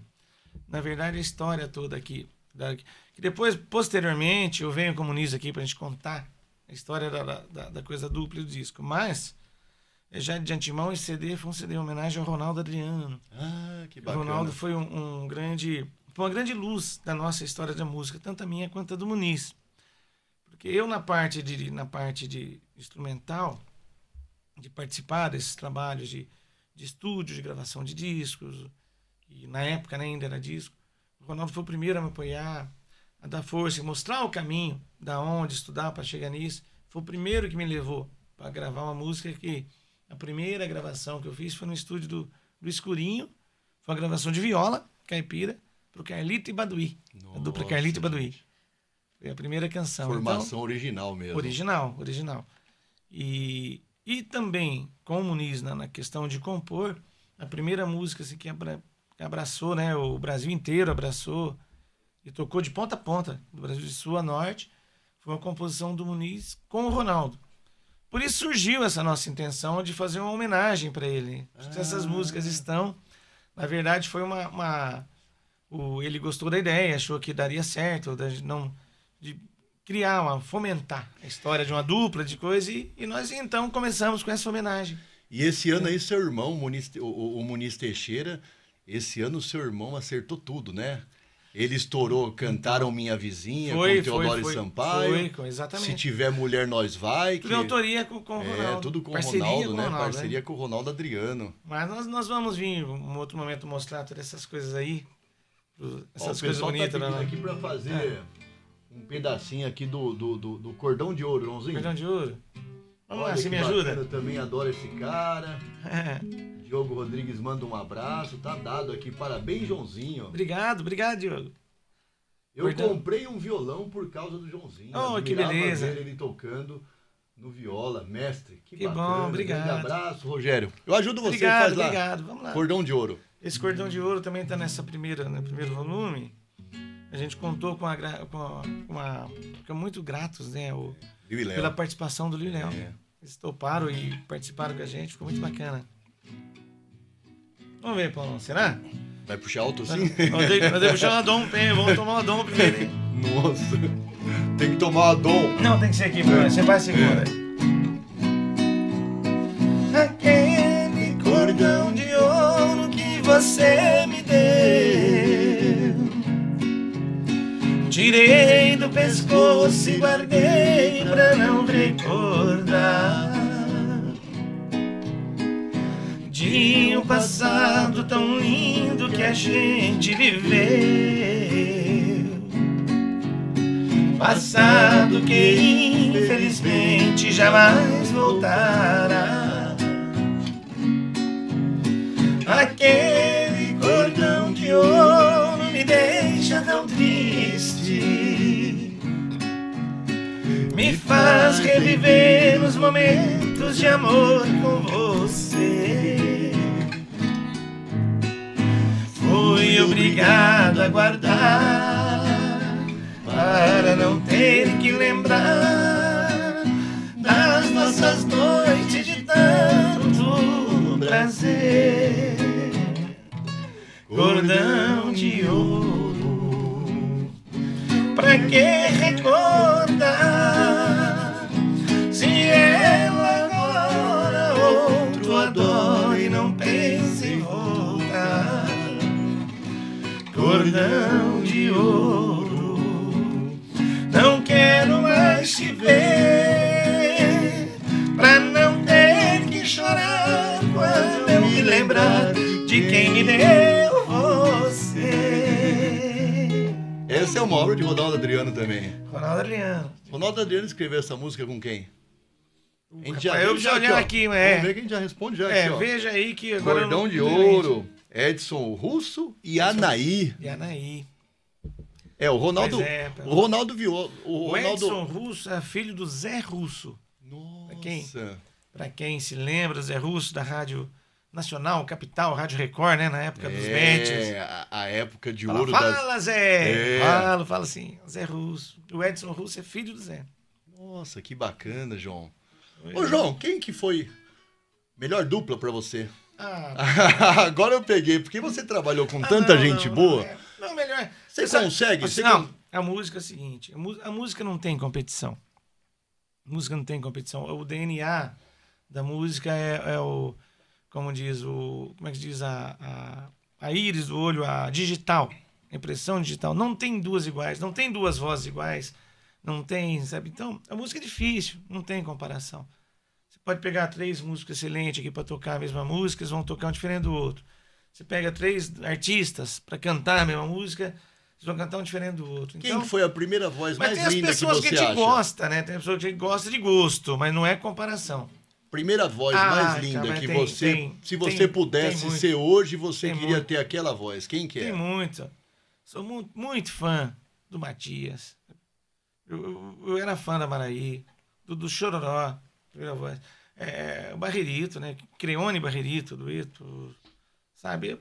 [SPEAKER 2] na verdade, é a história toda aqui. Da, que depois, posteriormente, eu venho como o Muniz aqui pra gente contar a história da, da, da coisa dupla do disco. Mas, eh, já de antemão, esse CD foi um CD em homenagem ao Ronaldo Adriano. Ah, que bacana. O Ronaldo foi um, um grande, uma grande luz da nossa história da música, tanto a minha quanto a do Muniz. Porque eu, na parte de, na parte de instrumental, de participar desses trabalhos de, de estúdio, de gravação de discos, e na época né, ainda era disco, o Ronaldo foi o primeiro a me apoiar, a dar força, mostrar o caminho, da onde estudar para chegar nisso, foi o primeiro que me levou para gravar uma música que a primeira gravação que eu fiz foi no estúdio do, do Escurinho, foi uma gravação de viola, caipira, pro Carlito e Baduí, Nossa, a dupla Carlito e Baduí. Foi a primeira canção. Formação
[SPEAKER 1] então, original mesmo. Original,
[SPEAKER 2] original. E, e também com o Muniz na, na questão de compor, a primeira música assim, que abraçou, né, o Brasil inteiro abraçou, e tocou de ponta a ponta, do Brasil de Sul a Norte. Foi uma composição do Muniz com o Ronaldo. Por isso surgiu essa nossa intenção de fazer uma homenagem para ele. Ah. Essas músicas estão. Na verdade, foi uma. uma o, ele gostou da ideia, achou que daria certo, de, não, de criar, uma, fomentar a história de uma dupla, de coisas e, e nós então começamos com essa homenagem. E
[SPEAKER 1] esse ano aí, seu irmão, o Muniz, o, o Muniz Teixeira, esse ano o seu irmão acertou tudo, né? Ele estourou, cantaram Minha Vizinha foi, com Teodoro foi, foi, Sampaio. Foi, exatamente. Se tiver mulher, nós vai. Tudo autoria com, com o é, Ronaldo. É, tudo com o Ronaldo, com né? Ronaldo, Parceria né? com o Ronaldo Adriano.
[SPEAKER 2] Mas nós, nós vamos vir um outro momento mostrar todas essas coisas aí. Essas Ó, coisas tá bonitas. Tá né? aqui pra fazer é.
[SPEAKER 3] um pedacinho
[SPEAKER 1] aqui do, do, do, do cordão de ouro, Joãozinho. Cordão de ouro. Vamos Olha, lá, você me ajuda? Eu também adoro esse cara. É. Diogo Rodrigues manda um abraço, tá dado aqui. Parabéns, Joãozinho.
[SPEAKER 2] Obrigado, obrigado, Diogo.
[SPEAKER 1] Eu comprei um violão por causa do Joãozinho. Oh, que beleza. ele
[SPEAKER 2] tocando no viola, mestre. Que, que bom, obrigado. Um abraço, Rogério. Eu ajudo você, obrigado, faz lá. Obrigado, vamos lá. Cordão de ouro. Esse cordão de ouro também está nessa primeira, no né, primeiro volume. A gente contou com a, com a, com a ficamos muito gratos, né, o, pela participação do Liu É. Eles toparam e participaram com a gente, ficou muito bacana. Vamos ver, Paulão, será?
[SPEAKER 1] Vai puxar alto assim? Nós temos puxar uma dom, vamos tomar uma dom primeiro. Hein?
[SPEAKER 2] Nossa, tem que tomar uma dom. Não, tem que ser aqui, Bruno, você vai segura.
[SPEAKER 3] É. Aquele cordão de ouro que você me deu, tirei do pescoço e guardei pra não recordar. Tinha um passado tão lindo que a gente viveu. Passado que infelizmente jamais voltará. Aquele cordão de ouro me deixa tão triste. Me faz reviver os momentos de amor com você. fui obrigado a guardar para não ter que lembrar das nossas noites de tanto prazer. Cordão de ouro, pra que recordar? cordão de ouro. Não quero mais te ver, pra não ter que chorar quando eu me lembrar de quem me deu você.
[SPEAKER 1] Essa é uma obra de Ronaldo Adriano também.
[SPEAKER 3] Ronaldo Adriano. Ronaldo
[SPEAKER 1] Adriano escreveu essa música com quem? Rapaz, já eu já olhei aqui, aqui
[SPEAKER 4] é. Vamos ver gente já responde já.
[SPEAKER 1] É, aqui, veja aí que agora. Cordão de ouro. Edson Russo e Anaí.
[SPEAKER 2] E Anaí. É, o Ronaldo. É, o Ronaldo viu. O, o Edson Ronaldo... Russo é filho do Zé Russo. Nossa. Pra quem, pra quem se lembra, Zé Russo, da Rádio Nacional, Capital, Rádio Record, né? Na época é, dos Betis.
[SPEAKER 1] É, a época de fala, ouro. Fala, das... Zé! É. Fala,
[SPEAKER 2] fala assim, Zé Russo. O Edson Russo é filho do Zé.
[SPEAKER 1] Nossa, que bacana, João. Oi, Ô, é. João, quem que foi melhor dupla para você? Ah, Agora eu peguei, porque você trabalhou com ah, tanta não, gente não, boa. Não, é,
[SPEAKER 2] não, melhor. É. Você consegue? você não, é a música é a seguinte: a, música não tem competição. A música não tem competição. O DNA da música é, é o. Como diz o. Como é que diz a, a, a íris do olho, a digital. impressão digital. Não tem duas iguais, não tem duas vozes iguais. Não tem, sabe? Então, a música é difícil, não tem comparação pode pegar três músicos excelentes aqui para tocar a mesma música, eles vão tocar um diferente do outro. Você pega três artistas para cantar a mesma música, eles vão cantar um diferente do outro. Quem então, foi a primeira voz mais linda que você acha? Mas né? tem as pessoas que, que a gosta, né? Tem pessoas que gostam gosta de gosto, mas não é comparação. Primeira voz ah, mais então, linda cara, que tem, você, tem, se você tem, pudesse ser hoje,
[SPEAKER 1] você queria muito. ter aquela voz. Quem que é? Tem
[SPEAKER 2] muito. Sou muito, muito fã do Matias. Eu, eu, eu, era fã da Maraí, do, do Chororó, primeira voz é, Barreirito, né? Creone Barreirito, dueto, sabe?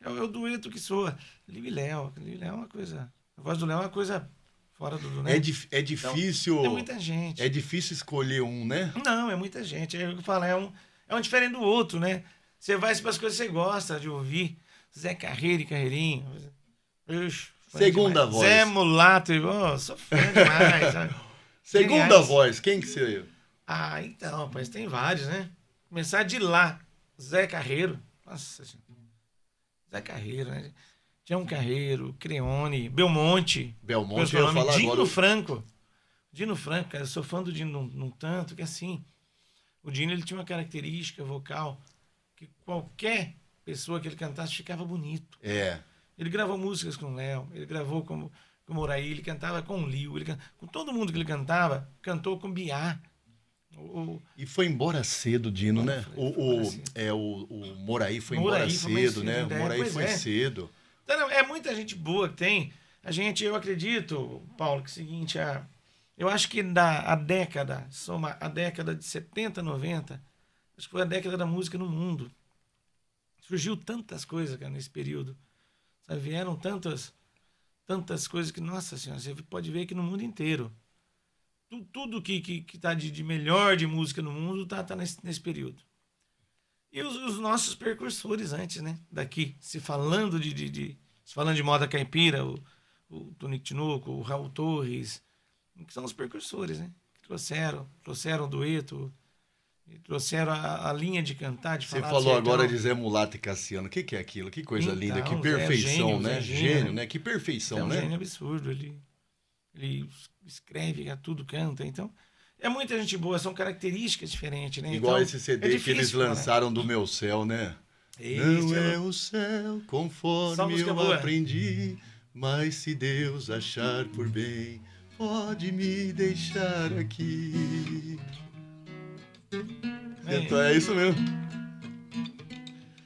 [SPEAKER 2] É, é, o dueto que soa. Liu e Léo. é uma coisa. A voz do Léo é uma coisa fora do. Né? É, é difícil. Então, é muita gente. É difícil escolher um, né? Não, é muita gente. É o que eu falo, é um, é um diferente do outro, né? Você vai para as coisas que você gosta de ouvir. Zé Carreira e Carreirinho. Segunda demais. voz. Zé Mulato. Oh, sou fã demais. Segunda Geniais. voz. Quem que seria? Ah, então, rapaz, tem vários, né? Começar de lá. Zé Carreiro. Nossa, Zé Carreiro, né? Tião Carreiro, Creone, Belmonte. Belmonte, eu nome, Dino agora... Franco. Dino Franco, cara, eu sou fã do Dino num, tanto que assim. O Dino ele tinha uma característica vocal que qualquer pessoa que ele cantasse ficava bonito. É. Ele gravou músicas com o Léo, ele gravou com, com o Moraí, ele cantava com o Liu, ele cantava, com todo mundo que ele cantava, cantou com Biá. O,
[SPEAKER 1] e foi embora cedo, Dino, né?
[SPEAKER 2] o, o, assim.
[SPEAKER 1] é, o, o Moraí foi Moraí embora foi cedo, cedo, né? né? O Moraí foi é. cedo.
[SPEAKER 2] Então, é muita gente boa que tem. A gente, eu acredito, Paulo, que é o seguinte, a, eu acho que da a década, soma a década de 70, 90, acho que foi a década da música no mundo. Surgiu tantas coisas, cara, nesse período. Sabe? Vieram tantas, tantas coisas que, nossa senhora, você pode ver que no mundo inteiro tudo que, que, que tá de, de, melhor de música no mundo está tá nesse, nesse período. E os, os nossos percursores antes, né? Daqui, se falando de, de, de se falando de moda caipira, o, o Tonico Tinoco, o Raul Torres, que são os percursores, né? Que trouxeram, trouxeram o dueto, trouxeram a, a, linha de cantar, de Você falar. Você falou assim, agora então... de Zé
[SPEAKER 1] Mulato e Cassiano. O que, que é aquilo? Que coisa então, linda, que então, perfeição, Zé, gênio, né? Zé, gênio, gênio, né? Que perfeição, né? é um né? É um gênio
[SPEAKER 2] absurdo. Ele, ele escreve é tudo, canta. Então, é muita gente boa, são características diferentes, né? Igual então, esse CD é difícil, que eles né? lançaram do
[SPEAKER 1] Meu Céu, né?
[SPEAKER 4] Isso, Não é, é o céu
[SPEAKER 2] conforme eu boa.
[SPEAKER 4] aprendi, mas se Deus achar por bem, pode me deixar aqui. É. Então é isso mesmo.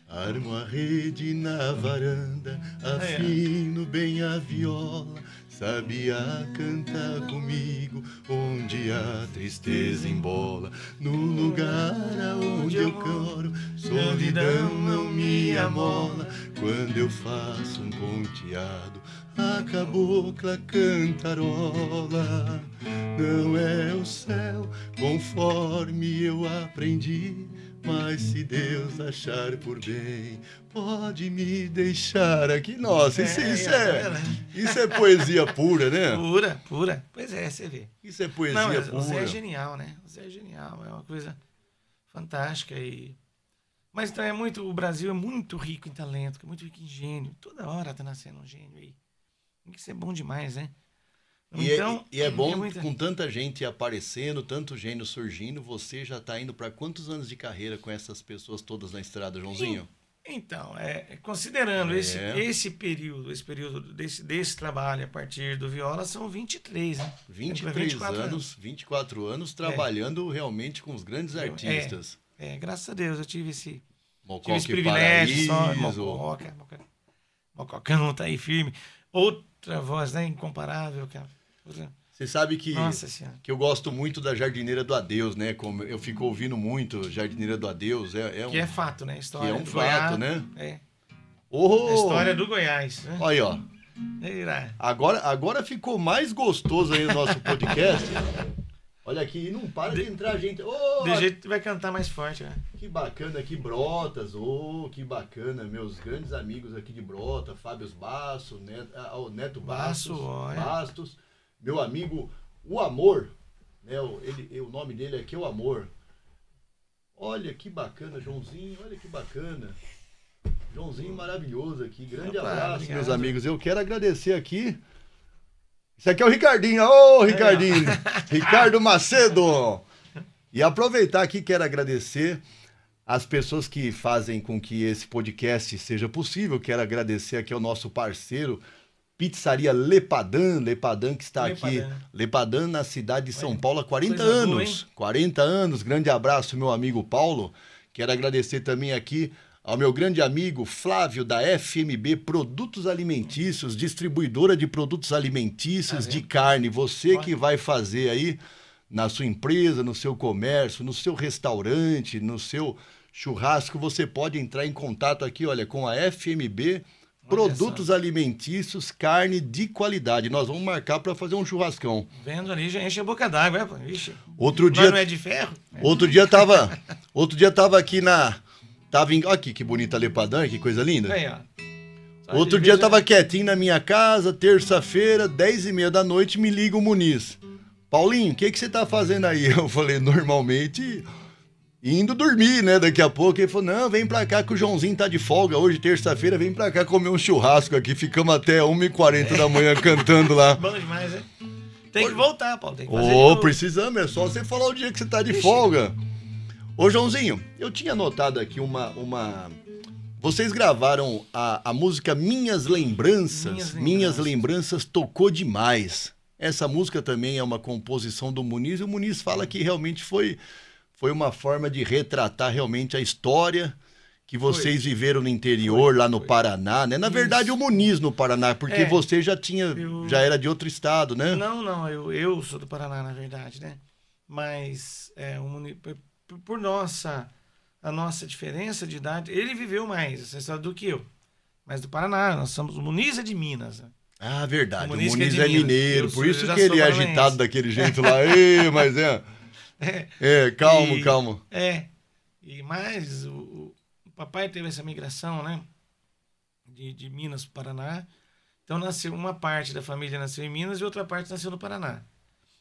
[SPEAKER 4] Armo a rede na varanda, é. afino bem a viola, Sabia cantar comigo, onde a tristeza embola, no lugar aonde eu coro, solidão não me amola. Quando eu faço um ponteado, a cabocla cantarola. Não é o céu, conforme eu aprendi mas se Deus achar por bem, pode me deixar aqui. Nossa, isso é, isso é, é, é né? isso é poesia pura, né? Pura, pura. Pois é, você vê. Isso é poesia Não,
[SPEAKER 2] pura. O Zé é genial, né? O Zé é genial, é uma coisa fantástica e mas então é muito o Brasil é muito rico em talento, é muito rico em gênio. Toda hora tá nascendo um gênio aí. Isso é bom demais, né? É, então, e, é, e é, é bom é muita... com
[SPEAKER 1] tanta gente aparecendo, tanto gênio surgindo, você já está indo para quantos anos de carreira com essas pessoas todas na estrada, Joãozinho?
[SPEAKER 2] Então, é, é, considerando é. Esse, esse período, esse período desse, desse trabalho a partir do Viola, são 23, né? 23 24 anos, anos,
[SPEAKER 1] 24 anos trabalhando é. realmente com os grandes artistas. É, graças
[SPEAKER 2] a Deus eu tive esse,
[SPEAKER 1] tive esse privilégio. Paraíso. Só, Mococa,
[SPEAKER 2] Mococa, Mococão tá aí firme. Outra voz, né? Incomparável, cara você sabe que, que eu gosto
[SPEAKER 1] muito da Jardineira do Adeus, né? Como eu fico ouvindo muito Jardineira do Adeus. É, é um, que é fato, né? História que é um fato, Goiás, né? É.
[SPEAKER 2] Oh! história do Goiás. Né? Olha aí, ó.
[SPEAKER 1] Agora, agora ficou mais gostoso aí o nosso podcast. Olha aqui, e não para de, de entrar gente. Oh, de jeito que vai cantar mais forte, né? Que bacana aqui, Brotas. Oh, que bacana. Meus grandes amigos aqui de Brota, Fábio Basso, Neto, ah, o Neto Bastos. olha. Bastos meu amigo O Amor, né? O, ele, o nome dele é que é O Amor. Olha que bacana, Joãozinho, olha que bacana. Joãozinho hum. maravilhoso aqui, grande abraço, obrigado. meus amigos. Eu quero agradecer aqui. Isso aqui é o Ricardinho, ô oh, Ricardinho, é. Ricardo Macedo. E aproveitar aqui, quero agradecer as pessoas que fazem com que esse podcast seja possível. Quero agradecer aqui ao nosso parceiro, Pizzaria Lepadan, Lepadan que está Lepadan. aqui, Lepadan na cidade de São Paulo há 40 anos. Boa, 40 anos. Grande abraço meu amigo Paulo. Quero agradecer também aqui ao meu grande amigo Flávio da FMB Produtos Alimentícios, distribuidora de produtos alimentícios ah, de é? carne. Você que vai fazer aí na sua empresa, no seu comércio, no seu restaurante, no seu churrasco, você pode entrar em contato aqui, olha, com a FMB produtos alimentícios, carne de qualidade. Nós vamos marcar para fazer um churrascão.
[SPEAKER 2] Vendo ali, já enche a boca d'água, é, pô.
[SPEAKER 3] Outro Mas dia. não é de ferro? Outro dia tava.
[SPEAKER 1] outro dia tava aqui na. Tava em. Olha aqui que bonita Lepadã, que coisa linda.
[SPEAKER 3] Aí, ó. outro dia
[SPEAKER 1] tava quietinho na minha casa, terça-feira, 10 e meia da noite, me liga o Muniz. Paulinho, o que, que você tá fazendo aí? Eu falei, normalmente indo dormir, né? Daqui a pouco ele falou: não, vem pra cá que o Joãozinho tá de folga hoje, terça-feira, vem pra cá comer um churrasco aqui. Ficamos até 1h40 da manhã cantando
[SPEAKER 4] lá.
[SPEAKER 3] Bom demais, né? Tem que voltar, Paulo. Tem que fazer. Ô, oh,
[SPEAKER 1] precisamos, é só você falar o dia que você tá de Ixi. folga. Ô, Joãozinho, eu tinha notado aqui uma. uma... Vocês gravaram a, a música Minhas Lembranças. Minhas Lembranças. Minhas Lembranças tocou demais. Essa música também é uma composição do Muniz e o Muniz fala que realmente foi foi uma forma de retratar realmente a história que vocês foi. viveram no interior, foi, lá no foi. Paraná, né? Na Isso. verdade, o Muniz no Paraná, porque é, você já tinha, eu... já era de outro estado, né? Não,
[SPEAKER 2] não, eu, eu sou do Paraná, na verdade, né? Mas é, o Muniz, por nossa, a nossa diferença de idade, ele viveu mais essa história do que eu. Mas do Paraná, nós somos o Muniz é de Minas, né? Ah, verdade. O Muniz, o é Muniz é, é mineiro, eu por isso que ele é agitado
[SPEAKER 1] daquele jeito lá. Ei, mas é.
[SPEAKER 4] É, calmo, e, calmo.
[SPEAKER 2] É. E mais, o, o, papai teve essa migração, né? De, de Minas para o Paraná. Então nasceu uma parte da família nasceu em Minas e outra parte nasceu no Paraná.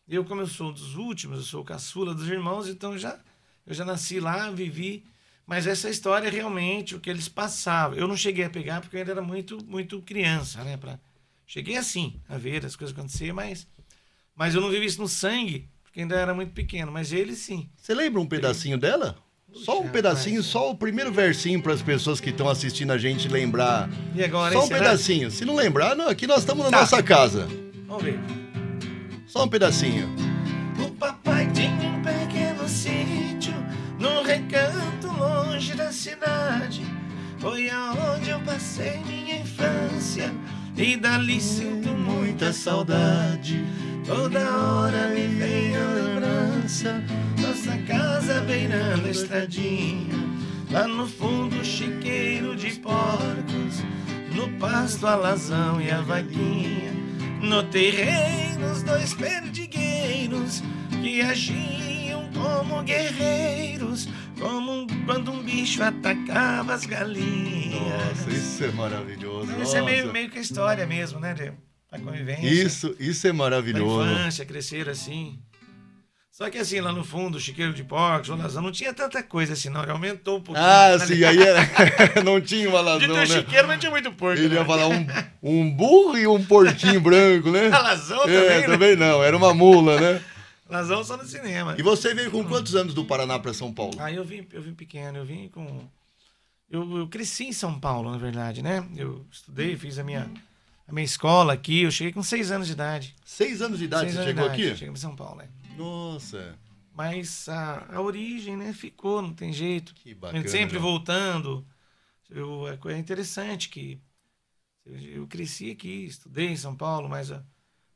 [SPEAKER 2] Eu, como eu sou um dos últimos, eu sou o caçula dos irmãos, então já eu já nasci lá, vivi. Mas essa história realmente o que eles passavam. Eu não cheguei a pegar porque eu ainda era muito muito criança, né? Pra... Cheguei assim a ver as coisas acontecer, mas mas eu não vivi isso no sangue porque ainda era muito pequeno, mas ele sim. Você lembra um pedacinho ele... dela? Puxa, só um pedacinho, rapaz. só o primeiro
[SPEAKER 1] versinho para as pessoas que estão assistindo a gente lembrar.
[SPEAKER 3] E agora, Só um pedacinho.
[SPEAKER 1] Se não lembrar, não, aqui nós estamos na tá. nossa casa. Vamos ver. Só um pedacinho.
[SPEAKER 3] O papai tinha um pequeno sítio num recanto longe da cidade. Foi aonde eu passei minha infância e dali sinto muita saudade. Toda hora me vem a lembrança, nossa casa beirando a estradinha. Lá no fundo, chiqueiro de porcos, no pasto, a lasão e a vaguinha. No terreno, os dois perdigueiros que agiam como guerreiros, como quando um bicho atacava as galinhas.
[SPEAKER 4] Nossa, isso é maravilhoso. isso é meio, meio
[SPEAKER 3] que a história mesmo,
[SPEAKER 2] né, Diego? a convivência. Isso,
[SPEAKER 4] isso é maravilhoso. A
[SPEAKER 2] infância, crescer assim. Só que assim, lá no fundo, Chiqueiro de Porcos, o Lazão, não tinha tanta coisa assim, não. Aumentou um pouquinho. Ah, sim, aí era... não tinha o Lazão, de né? chiqueiro, não tinha muito porco. Ele né? ia falar um,
[SPEAKER 4] um burro e um porquinho branco, né? Lazão é, também, né? também não, era uma mula, né?
[SPEAKER 2] Lazão só no cinema. E você veio com quantos anos do Paraná para São Paulo? Ah, eu vim, eu vim pequeno, eu vim com... Eu, eu cresci em São Paulo, na verdade, né? Eu estudei, fiz a minha a minha escola aqui. Eu cheguei com seis anos de idade. Seis anos de idade seis você chegou idade. aqui? Cheguei em São Paulo, né? Nossa. Mas a, a origem, né, ficou, não tem jeito. Que bacana. A gente sempre voltando. Eu, é interessante que eu cresci aqui, estudei em São Paulo, mas a,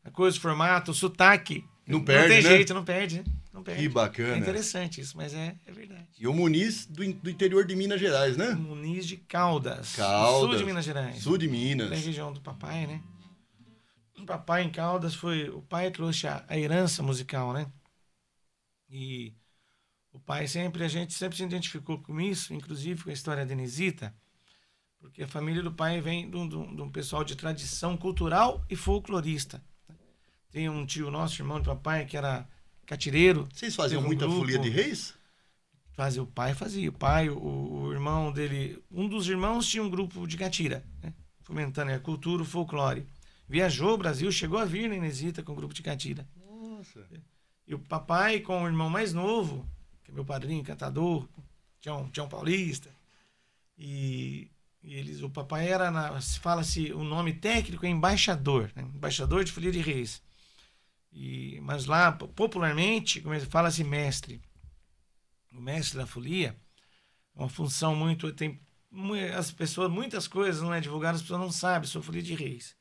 [SPEAKER 2] a coisa, o formato, o sotaque. Não perde, Não tem né? jeito, não perde, né?
[SPEAKER 1] perde. Que bacana. É interessante isso, mas é,
[SPEAKER 2] é
[SPEAKER 3] verdade.
[SPEAKER 1] E o Muniz do, do interior de Minas Gerais,
[SPEAKER 2] né? O Muniz de Caldas. Caldas. Sul de Minas Gerais. Sul de Minas. Da região do papai, né? O papai em Caldas foi. O pai trouxe a, a herança musical, né? E o pai sempre, a gente sempre se identificou com isso, inclusive com a história da porque a família do pai vem de um, de um pessoal de tradição cultural e folclorista. Tem um tio nosso, irmão de papai, que era catireiro. Vocês faziam um muita grupo. folia de reis? Fazia o pai, fazia. O pai, o, o, irmão dele. Um dos irmãos tinha um grupo de catira, né? fomentando a cultura, o folclore. Viajou ao Brasil, chegou a vir na Inesita com o grupo de catira. Nossa. E o papai, com o irmão mais novo, que é meu padrinho, cantador, Tião, Tião Paulista. E, e, eles, o papai era, na, fala se fala-se, o nome técnico é embaixador, né? embaixador de folia de reis. E, mas lá, popularmente, é fala-se mestre. O mestre da folia é uma função muito. Tem, as pessoas, muitas coisas não é divulgadas, as pessoas não sabem sou folia de reis.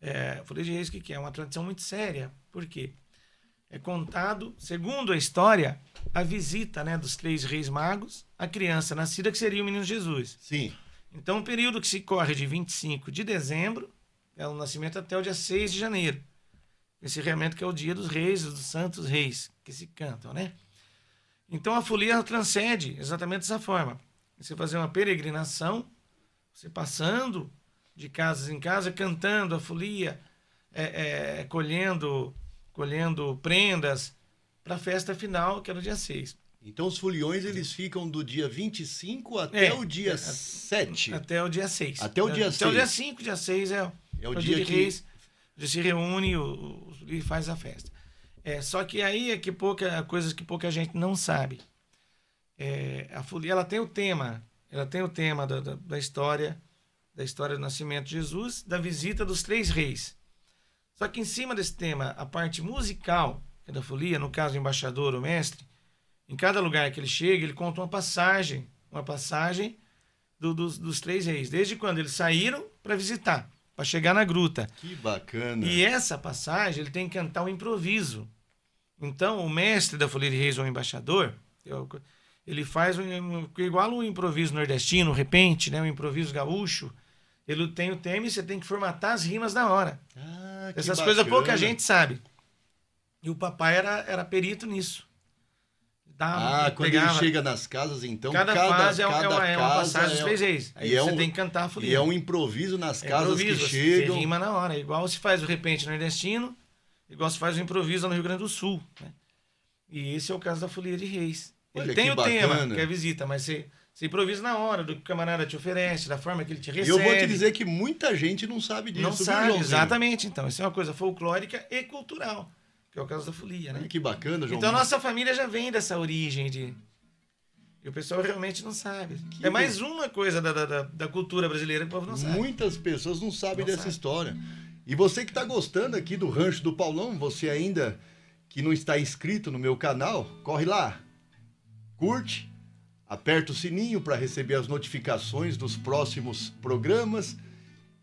[SPEAKER 2] É, folia de reis, o que, é? É uma tradição muito séria. Por quê? É contado, segundo a história, a visita né, dos três reis magos, a criança nascida que seria o menino Jesus. Sim. Então, o período que se corre de 25 de dezembro, é o nascimento até o dia 6 de janeiro. Esse realmente que é o dia dos reis, dos santos reis, que se cantam, né? Então a folia transcende exatamente dessa forma. Você fazer uma peregrinação, você passando de casa em casa, cantando a folia, é, é, colhendo, colhendo prendas para a festa final, que é no dia 6. Então os foliões eles ficam do dia 25 até é, o dia 7. É, até o dia 6. Até o dia até 6. Até o dia 5, dia 6 é, é, é o, dia, dia que... reis. Ele se reúne e faz a festa. É, só que aí é que pouca coisa que pouca gente não sabe. É, a folia ela tem o tema, ela tem o tema da, da, da história, da história do nascimento de Jesus, da visita dos três reis. Só que em cima desse tema, a parte musical é da folia, no caso o embaixador, o mestre, em cada lugar que ele chega, ele conta uma passagem, uma passagem do, dos, dos três reis, desde quando eles saíram para visitar para chegar na gruta. Que bacana. E essa passagem, ele tem que cantar o um improviso. Então, o mestre da Folia de Reis, ou embaixador, é ele faz um, igual um improviso nordestino, repente, né? um improviso gaúcho. Ele tem o tema e você tem que formatar as rimas na hora.
[SPEAKER 3] Ah, Essas coisas pouca gente
[SPEAKER 2] sabe. E o papai era, era perito nisso. Ah, quando pegava. ele chega nas
[SPEAKER 1] casas, então, cada, cada fase é é cada é, uma, é uma passagem é, três Aí é você um, tem que cantar a folia. E é um improviso nas é casas improviso, que chegam. Você rima na
[SPEAKER 2] hora. É igual se faz o repente no nordestino, igual se faz o improviso no Rio Grande do Sul. Né? E esse é o caso da Folia de Reis. Olha, ele tem o bacana. tema, que é a visita, mas você... Você improvisa na hora do que o camarada te oferece, da forma que ele te recebe. E eu vou te dizer que muita gente não sabe disso. Não sabe, exatamente. Então, isso é uma coisa folclórica e cultural que é o caso da folia, né? que bacana, João. Então a nossa família já vem dessa origem de. E o pessoal realmente não sabe. Que é mais uma coisa da, da, da, cultura brasileira que o povo não sabe. Muitas pessoas não sabem não dessa sabe. história.
[SPEAKER 1] E você que está gostando aqui do Rancho do Paulão, você ainda que não está inscrito no meu canal, corre lá, curte, aperta o sininho para receber as notificações dos próximos programas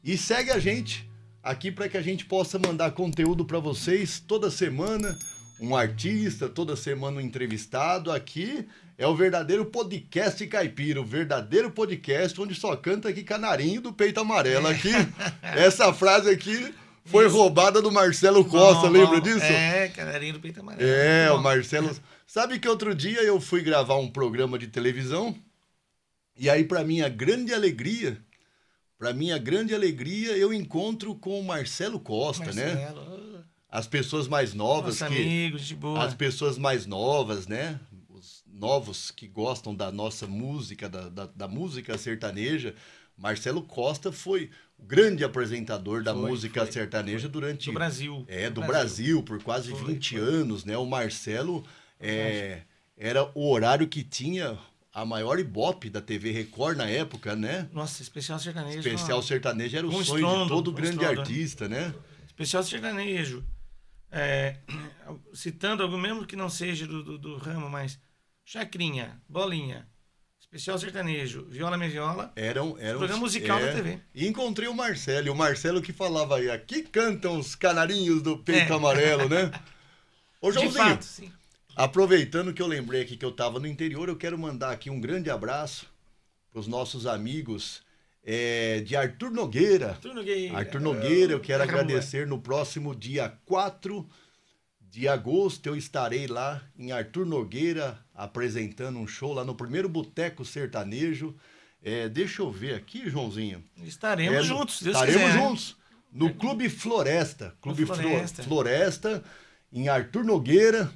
[SPEAKER 1] e segue a gente aqui para que a gente possa mandar conteúdo para vocês toda semana, um artista, toda semana um entrevistado. Aqui é o verdadeiro podcast caipira, o verdadeiro podcast onde só canta aqui canarinho do peito amarelo. Aqui, essa frase aqui foi Isso. roubada do Marcelo Costa, lembra disso? É,
[SPEAKER 2] canarinho do peito amarelo. É, o
[SPEAKER 1] Marcelo. Sabe que outro dia eu fui gravar um programa de televisão e aí, para minha grande alegria, para minha grande alegria, eu encontro com o Marcelo Costa, né? Marcelo. né? As pessoas mais novas Nossa, que amigos, de boa. as pessoas mais novas, né? Os novos que gostam da nossa música, da, da, da música sertaneja. Marcelo Costa foi o grande apresentador da foi, música foi, sertaneja foi. durante do Brasil. É, do, Brasil. Brasil. por quase 20 anos, né? O Marcelo é, era o horário que tinha a maior ibope da TV Record na época, né?
[SPEAKER 2] Nossa, especial sertanejo. Especial não. sertanejo era o um sonho estrondo, de todo um grande estrondo. Né? artista, né? Especial sertanejo. É, citando algo mesmo que não seja do, do, do, ramo, mas Chacrinha, Bolinha, Especial Sertanejo, Viola Minha Viola.
[SPEAKER 1] Eram, eram programa musical é, da TV. E encontrei o Marcelo, e o Marcelo que falava aí, aqui cantam os canarinhos do peito é. amarelo, né? Ô, Joãozinho, fato, Aproveitando que eu lembrei aqui que eu estava no interior, eu quero mandar aqui um grande abraço para os nossos amigos é, de Arthur Nogueira. Arthur
[SPEAKER 2] Nogueira. Arthur Nogueira, eu quero é, agradecer.
[SPEAKER 1] No próximo dia 4 de agosto eu estarei lá em Arthur Nogueira apresentando um show lá no primeiro Boteco Sertanejo. É, deixa eu ver aqui, Joãozinho. Estaremos é, juntos, Deus Estaremos quiser. Né? juntos no é. Clube Floresta. Clube Floresta. Floresta, em Arthur Nogueira.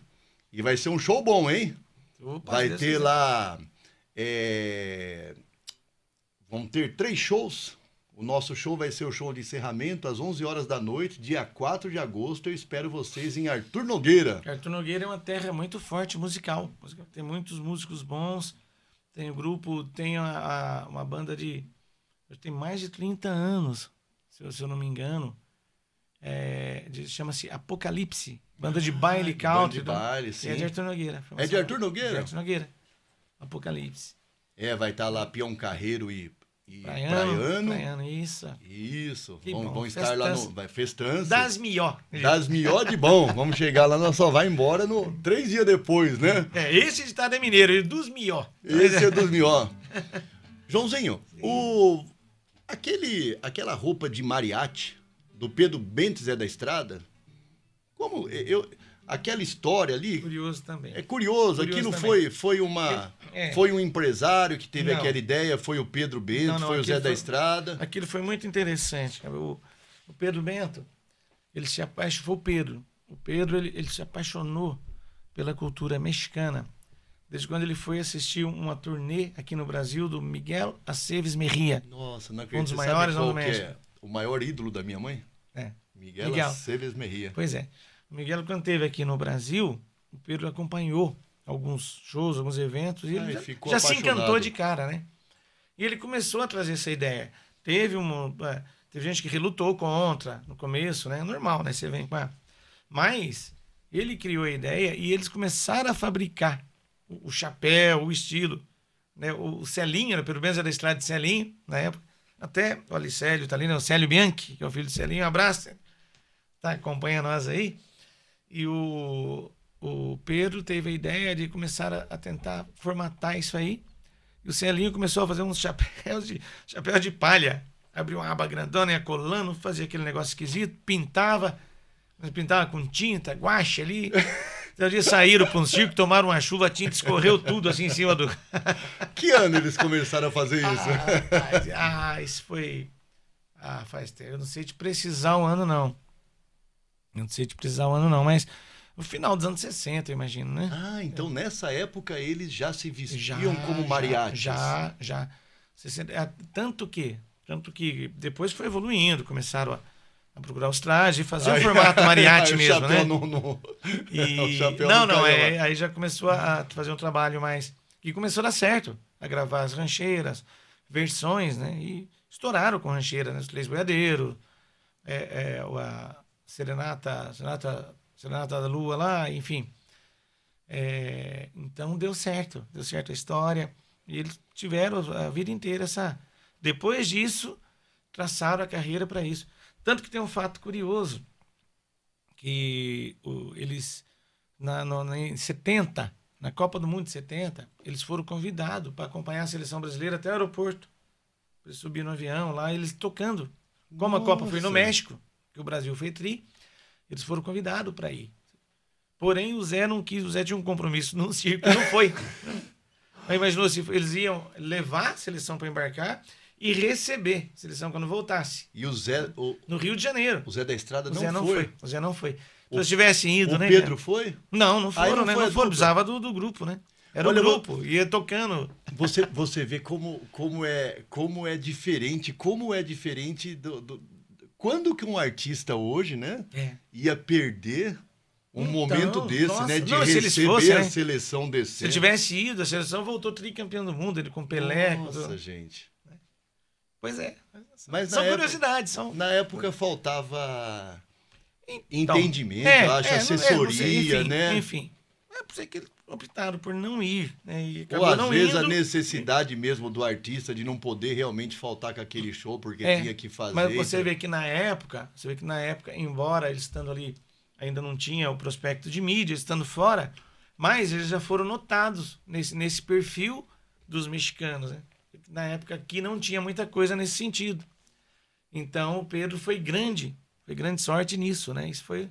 [SPEAKER 1] E vai ser um show bom, hein?
[SPEAKER 4] Opa, vai ter lá.
[SPEAKER 1] É... Vão ter três shows. O nosso show vai ser o show de encerramento às 11 horas da noite, dia 4 de agosto. Eu espero vocês em Arthur Nogueira.
[SPEAKER 2] Arthur Nogueira é uma terra muito forte musical. Tem muitos músicos bons, tem um grupo, tem a, a, uma banda de. Tem mais de 30 anos, se eu, se eu não me engano. É, Chama-se Apocalipse. Banda de baile country. Banda de então. baile, sim. É de Arthur Nogueira. É de Arthur Nogueira? de Arthur Nogueira. Apocalipse.
[SPEAKER 1] É, vai estar tá lá Pion Carreiro e, e Praiano. Praiano, Praiano isso.
[SPEAKER 2] Isso. vão, vão estar festança. lá no vai, Festança. Das Mió. Das Mió de bom.
[SPEAKER 1] Vamos chegar lá, nós só vai embora no, três dias depois, né?
[SPEAKER 2] É, esse de é mineiro, ele dos Mió. Esse é dos Mió.
[SPEAKER 1] Joãozinho, sim. o, aquele, aquela roupa de mariachi do Pedro Bentes é da Estrada, como eu, aquela história ali. Curioso também. É curioso. aquilo foi, foi uma. É. Foi um empresário que teve não. aquela ideia, foi o Pedro Bento, não, não, foi o Zé foi, da Estrada.
[SPEAKER 2] Aquilo foi muito interessante. O, o Pedro Bento, ele se apaixonou. Foi o Pedro. O Pedro ele, ele se apaixonou pela cultura mexicana. Desde quando ele foi assistir uma turnê aqui no Brasil do Miguel Aceves Merria. Nossa, não acredito. Um dos maiores no México. É
[SPEAKER 1] o maior ídolo da minha mãe? É. Miguel, Miguel. Aceves Merria. Pois é.
[SPEAKER 2] O Miguel, quando esteve aqui no Brasil, o Pedro acompanhou alguns shows, alguns eventos, e ele ah, já, já se encantou de cara, né? E ele começou a trazer essa ideia. Teve um, é, Teve gente que relutou contra no começo, né? Normal, né? Você vem com a... Mas ele criou a ideia e eles começaram a fabricar o, chapéu, o estilo. Né? O, Celinho, né? pelo menos era da estrada de Celinho, na época. Até o Célio tá ali, né? O Célio Bianchi, que é o filho do Celinho. Um abraço, Célio tá? acompanha nós aí. E o, o Pedro teve a ideia de começar a, a tentar formatar isso aí. E o Celinho começou a fazer uns chapéus de, chapéus de palha. Abriu uma aba grandona, ia colando, fazia aquele negócio esquisito, pintava, pintava com tinta, guache ali. Então eles saíram para um circo, tomaram uma chuva, a tinta escorreu tudo assim em cima do. que ano eles começaram a fazer isso? Ah, ah isso foi. Ah, faz tempo. Eu não sei te precisar um ano, não. Não sei te precisar o ano, não, mas no final dos anos 60, eu imagino, né? Ah, então é. nessa época eles já se vestiam já, como mariachis. Já, já. já. É, tanto que, tanto que depois foi evoluindo, começaram a, a procurar os trajes e fazer o um formato mariachi mesmo, né? No, no... E... não, não, não é, né? aí já começou a fazer um trabalho mais... E começou a dar certo, a gravar as rancheiras, versões, né? E estouraram com rancheira, né? Os Três Boiadeiros, é, é, a, serenata, serenata, serenata da lua lá, enfim. É, então deu certo, deu certo a história. E eles tiveram a vida inteira essa. Depois disso, traçaram a carreira para isso. Tanto que tem um fato curioso, que o, eles, na, no, na, em 70, na Copa do Mundo de 70, eles foram convidados para acompanhar a seleção brasileira até o aeroporto. Eles subiram no avião lá, eles tocando. Como Nossa. a Copa foi no México, que o Brasil foi tri, eles foram convidados para ir. Porém, o Zé não quis, o Zé tinha um compromisso num circo não foi. Aí imaginou se eles iam levar a seleção para embarcar e receber a seleção quando voltasse. E o Zé. O... No Rio de Janeiro. O Zé da Estrada não, Zé não foi. foi. O Zé não foi. Se eles tivessem ido, o né? O Pedro foi? Não, não foram, não né? Foi não foram. Precisava do, do grupo, né? Era Olha, um grupo, vou... ia tocando. Você, você vê como, como,
[SPEAKER 1] é, como é diferente, como é diferente do, do quando que um artista hoje, né, é. ia perder
[SPEAKER 3] um então, momento desse, né, nossa, né, de não, receber
[SPEAKER 1] se a né? seleção desse. Se ele
[SPEAKER 2] tivesse ido, a seleção voltou tricampeão do mundo, ele com Pelé. Nossa, gente. Pois é. Mas são curiosidades. são... Na época faltava
[SPEAKER 1] então, entendimento, é, acho, é, assessoria, não, é, não sei, enfim, né? Enfim.
[SPEAKER 2] É por isso que ele optaram por não ir. Né? E Ou às vezes indo. a
[SPEAKER 1] necessidade mesmo do artista de não poder realmente faltar com aquele show porque é, tinha que fazer. Mas você vê
[SPEAKER 2] que na época, você vê que na época, embora eles estando ali, ainda não tinha o prospecto de mídia, estando fora, mas eles já foram notados nesse, nesse perfil dos mexicanos. Né? Na época aqui não tinha muita coisa nesse sentido. Então o Pedro foi grande, foi grande sorte nisso, né? Isso foi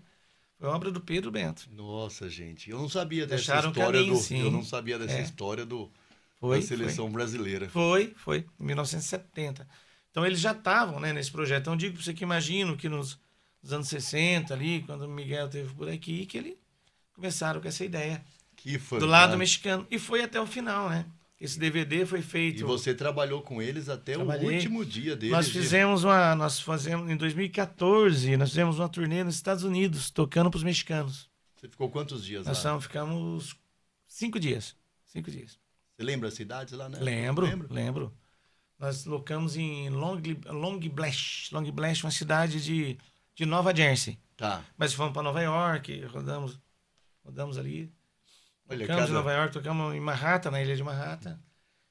[SPEAKER 1] foi obra do Pedro Bento. Nossa, gente. Eu não sabia Deixaram dessa história caminho, do. Sim. Eu não sabia dessa é. história do, foi, da seleção foi. brasileira. Foi,
[SPEAKER 2] foi, em 1970. Então eles já estavam né, nesse projeto. Então digo para você que imagino que nos, nos, anos 60, ali, quando o Miguel teve por aqui, que eles começaram com essa ideia. Que foi. Do lado mexicano. E foi até o final, né? Esse DVD foi feito. E você trabalhou com eles até Trabalhei. o último dia deles. Nós fizemos uma, nós fazemos em 2014, nós fizemos uma turnê nos Estados Unidos tocando para os mexicanos. Você
[SPEAKER 1] ficou quantos dias nós lá? Nós
[SPEAKER 2] ficamos
[SPEAKER 1] cinco dias, cinco dias. Você lembra as cidades lá, né? Lembro, lembro. lembro.
[SPEAKER 2] Nós locamos em Long, Long Blash, Long Blash, é uma cidade de, de Nova Jersey. Tá. Mas fomos para Nova York, rodamos, rodamos ali Olha, tocamos cada... em Nova York, tocamos em Manhattan, na ilha de Manhattan.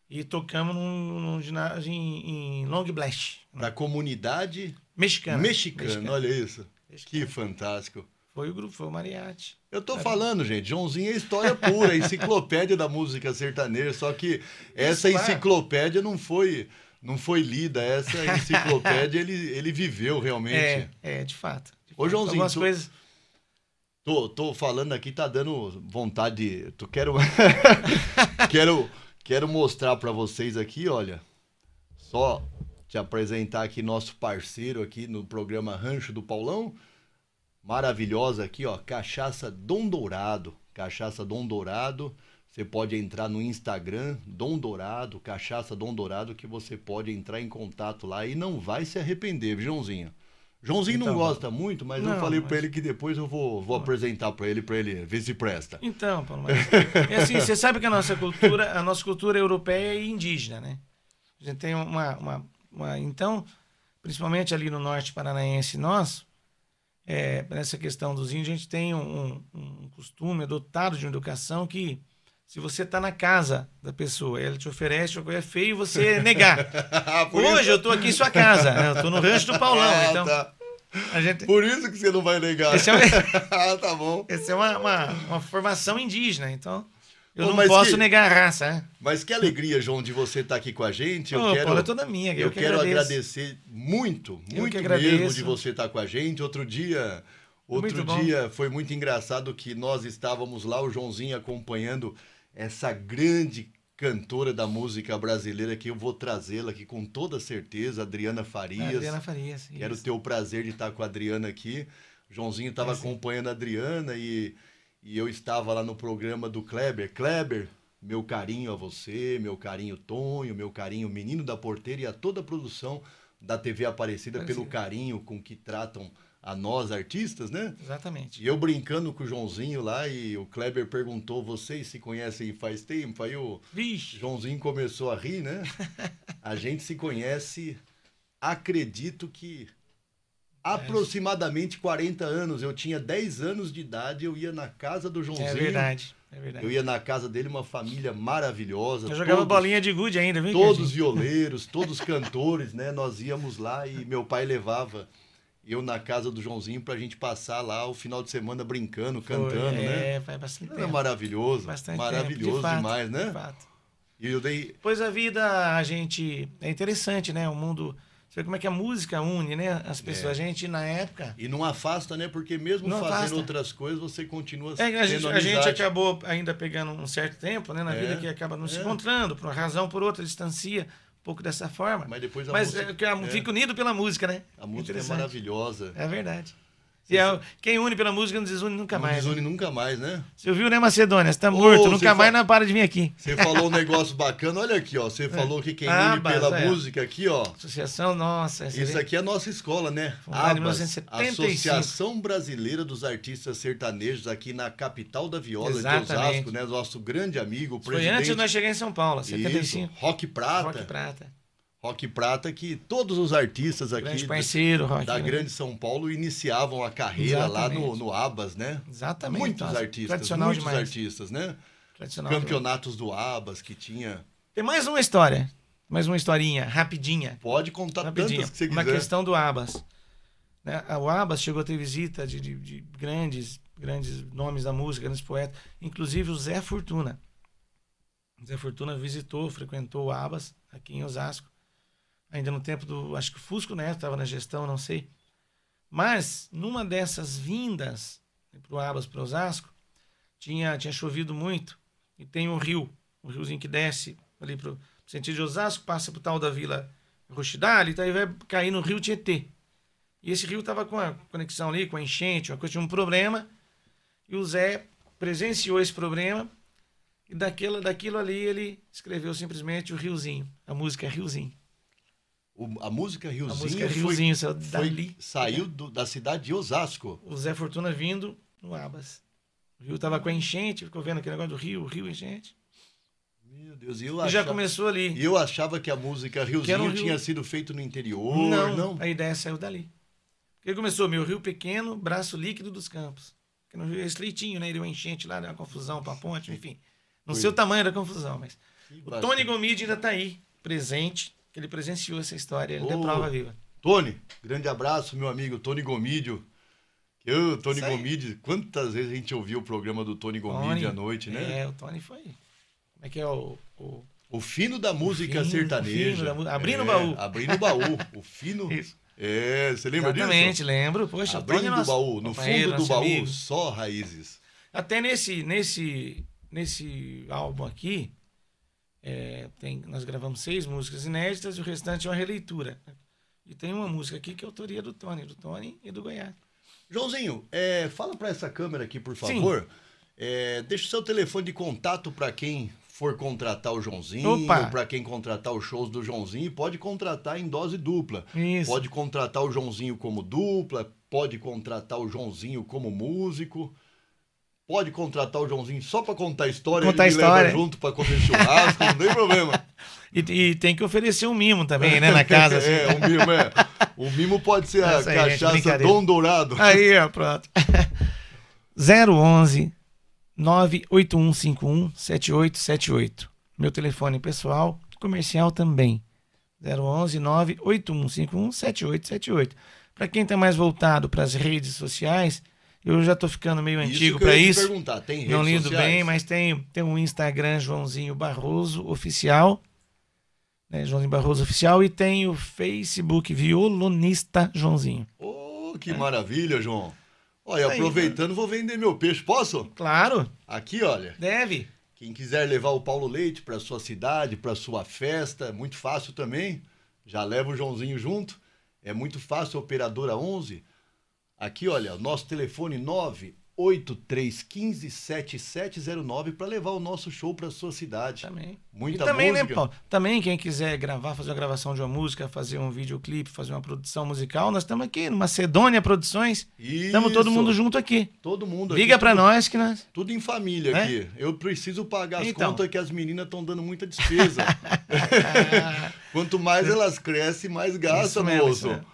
[SPEAKER 2] E tocamos num, num ginásio em, em Long
[SPEAKER 1] Blast. Da né? comunidade mexicana. mexicana. Mexicana, olha isso. Mexicana. Que fantástico. Foi o grupo, foi o Mariachi. Eu tô falando, gente, Joãozinho é história pura, enciclopédia da música sertaneja, só que essa isso, enciclopédia não foi não foi lida, essa enciclopédia ele, ele viveu realmente. É, é de fato. De fato. Ô, Joãozinho, Algumas tu... coisas Tô, tô falando aqui, tá dando vontade de. quero. quero, quero mostrar para vocês aqui, olha. Só te apresentar aqui nosso parceiro aqui no programa Rancho do Paulão. Maravilhosa aqui, ó. Cachaça Dom Dourado. Cachaça Dom Dourado. Você pode entrar no Instagram, Dom Dourado, Cachaça Dom Dourado, que você pode entrar em contato lá e não vai se arrepender, Joãozinho? Joãozinho então, não gosta muito,
[SPEAKER 2] mas não, eu falei mas...
[SPEAKER 1] para ele que depois eu vou, vou apresentar para ele, para ele ver se presta.
[SPEAKER 2] Então, Paulo, mas... é assim, você sabe que a nossa cultura, a nossa cultura europeia e é indígena, né? A gente tem uma, uma, uma, Então, principalmente ali no norte paranaense, nós, é, nessa questão dos índios, a gente tem um, um, um costume adotado de uma educação que se você está na casa da pessoa, ela te oferece uma coisa é feia e você negar. Hoje isso... eu estou aqui em sua casa, né? eu estou no rancho do Paulão, ah, então... Tá. A gente... Por isso que você não vai negar. é um... ah, tá bom. Essa é uma, uma, uma, formação indígena,
[SPEAKER 1] então... Eu não posso que... negar a raça, né? Mas que alegria, João, de você estar tá aqui com a gente. Eu Pô, quero, Paulo, é toda minha. Eu, eu que quero agradeço. agradecer muito, muito mesmo de você estar tá com a gente. Outro dia... Outro dia foi muito engraçado que nós estávamos lá, o Joãozinho acompanhando essa grande cantora da música brasileira que eu vou trazê-la aqui com toda certeza, Adriana Farias. É, Adriana Farias. Isso. ter o prazer de estar com a Adriana aqui. O Joãozinho estava é acompanhando a Adriana e, e eu estava lá no programa do Kleber. Kleber, meu carinho a você, meu carinho Tonho, meu carinho Menino da Porteira e a toda a produção da TV Aparecida, Aparecida. pelo carinho com que tratam a nós artistas, né? Exatamente. E eu brincando com o Joãozinho lá e o Kleber perguntou: vocês se conhecem faz tempo? Aí o Vixe. Joãozinho começou a rir, né? a gente se conhece, acredito que é. aproximadamente 40 anos. Eu tinha 10 anos de idade, eu ia na casa do Joãozinho. É verdade. É verdade. Eu ia na casa dele, uma família maravilhosa. Eu todos, jogava bolinha de gude ainda, viu? Todos violeiros, todos cantores, né? Nós íamos lá e meu pai levava eu na casa do Joãozinho pra gente passar lá o final de semana brincando, Foi, cantando, é, né? É, vai bastante é Era maravilhoso,
[SPEAKER 2] bastante maravilhoso de fato, demais, né? De fato. E eu dei... Pois a vida, a gente... É interessante, né? O mundo... Você vê como é que a música une, né? As pessoas, é. a gente na época. E não
[SPEAKER 1] afasta, né? Porque mesmo não fazendo afasta. outras coisas, você continua é, a gente, a gente
[SPEAKER 2] acabou ainda pegando um certo tempo, né? Na é. vida que acaba não é. se encontrando, por uma razão, por outra, distancia pouco dessa forma. Mas depois a Mas música. É, é. fica unido pela música, né? A música é maravilhosa. É verdade. É, quem une pela música não desune nunca não mais. Não desune né? nunca mais, né? Você ouviu, né, Macedônia? Você tá morto, nunca mais não para de vir aqui. Você falou um negócio
[SPEAKER 1] bacana, olha aqui, ó. Você é. falou que quem ah, une pela é. música aqui, ó. Associação nossa. Isso vê? aqui é a nossa escola, né? Fundada Abas, 1975. Associação Brasileira dos Artistas Sertanejos, aqui na capital da viola, Exatamente. de Osasco, né? Nosso grande amigo, o presidente. Foi antes de nós chegar em São
[SPEAKER 2] Paulo, 75. Isso,
[SPEAKER 1] Rock Prata. Rock Prata. Rock Prata, que todos os artistas aqui grande parceiro, da né? Grande São Paulo iniciavam a carreira Exatamente. lá no, no Abas, né? Exatamente. Muitos Nossa, artistas, tradicional muitos demais. artistas, né? Tradicional Campeonatos demais. do Abas que tinha.
[SPEAKER 2] Tem mais uma história, mais uma historinha rapidinha. Pode contar rapidinha. tantas que você quiser. Uma questão do Abas. Né? Ah, o Abas chegou a ter visita de, de, de grandes, grandes nomes da música, grandes poetas, inclusive o Zé Fortuna. O Zé Fortuna visitou, frequentou o Abas aqui em Osasco ainda no tempo do, acho que o Fusco, né, estava na gestão, não sei. Mas numa dessas vindas né, para o Abas, para Osasco, tinha tinha chovido muito e tem um rio, um riozinho que desce ali para o sentido de Osasco, passa para o tal da Vila Rochidale, e então aí vai cair no rio Tietê. E esse rio estava com a conexão ali, com a enchente, uma coisa, tinha um problema. E o Zé presenciou esse problema e daquilo, daquilo ali ele escreveu simplesmente o Riozinho, a música é Riozinho.
[SPEAKER 1] O, a música Riozinho, a música Riozinho foi, foi, saiu
[SPEAKER 2] do, da cidade de Osasco. O Zé Fortuna vindo no Abas. O rio estava com a enchente, ficou vendo aquele negócio do rio, rio enchente.
[SPEAKER 1] Meu Deus, eu e achava, já começou ali. E eu achava que a música Riozinho um rio... tinha sido feito no interior. Não, não.
[SPEAKER 2] A ideia saiu dali. Ele começou, meu rio pequeno, braço líquido dos campos. Porque no rio é estreitinho, né? Ele é uma enchente lá, deu né? uma confusão para a ponte, enfim. No sei seu tamanho da confusão, mas. o Tony Gomide ainda está aí, presente ele
[SPEAKER 1] presenciou essa história, ele Ô, tem prova viva. Tony, grande abraço, meu amigo Tony Gomídio. Eu, Tony Gomide, quantas vezes a gente ouviu o programa do Tony Gomide à noite, né? É,
[SPEAKER 2] o Tony foi. Como é que é o. O,
[SPEAKER 1] o fino da música fino, sertaneja. Fino da, abrindo é, o baú. Abrindo o baú.
[SPEAKER 2] O fino. Isso.
[SPEAKER 1] É, você lembra Exatamente, disso? lembro. Poxa, é abrindo o baú. No fundo do baú, amigo. só raízes.
[SPEAKER 2] Até nesse, nesse, nesse álbum aqui, é, tem, nós gravamos seis músicas inéditas e o restante é uma releitura. Né? E tem uma música aqui que é autoria do Tony, do Tony e do Goiás. Joãozinho, é, fala para essa câmera aqui, por favor. É, deixa o seu telefone de
[SPEAKER 1] contato para quem for contratar o Joãozinho, para quem contratar os shows do Joãozinho, pode contratar em dose dupla. Isso. Pode contratar o Joãozinho como dupla, pode contratar o Joãozinho como músico pode contratar o Joãozinho só para contar a história,
[SPEAKER 2] contar ele a história. junto para comer churrasco, não tem problema. E, e, tem que oferecer um mimo também, né, na é, casa. Assim. é, um mimo, é. O mimo pode ser Nossa, tá a aí, cachaça Dom Dourado. Aí, ó, pronto. 011 98151 7878. Meu telefone pessoal, comercial também. 011 98151 7878. Para quem está mais voltado para as redes sociais, eu já tô ficando meio antigo para isso. Perguntar. Tem redes Não lindo sociais? bem, mas tem, tem um Instagram Joãozinho Barroso Oficial. Né, Joãozinho Barroso Oficial. E tem o Facebook Violonista Joãozinho.
[SPEAKER 1] Oh, que é. maravilha, João.
[SPEAKER 4] Olha, aí, aproveitando,
[SPEAKER 1] vou vender meu peixe. Posso? Claro. Aqui, olha. Deve. Quem quiser levar o Paulo Leite para sua cidade, para sua festa, é muito fácil também. Já leva o Joãozinho junto. É muito fácil, operadora 11 Aqui, olha, nosso telefone 983157709 para levar o nosso show para sua cidade. Também. Muita e também, né, música. Né, Paulo?
[SPEAKER 2] Também quem quiser gravar, fazer uma gravação de uma música, fazer um videoclipe, fazer uma produção musical, nós estamos aqui no Macedônia Produções. Estamos todo mundo junto aqui.
[SPEAKER 1] Todo mundo aqui, Liga para nós que nós Tudo em família né? aqui. Eu preciso pagar as então. contas que as meninas estão dando muita despesa. Quanto mais
[SPEAKER 2] elas crescem, mais gasta, moço. Mesmo,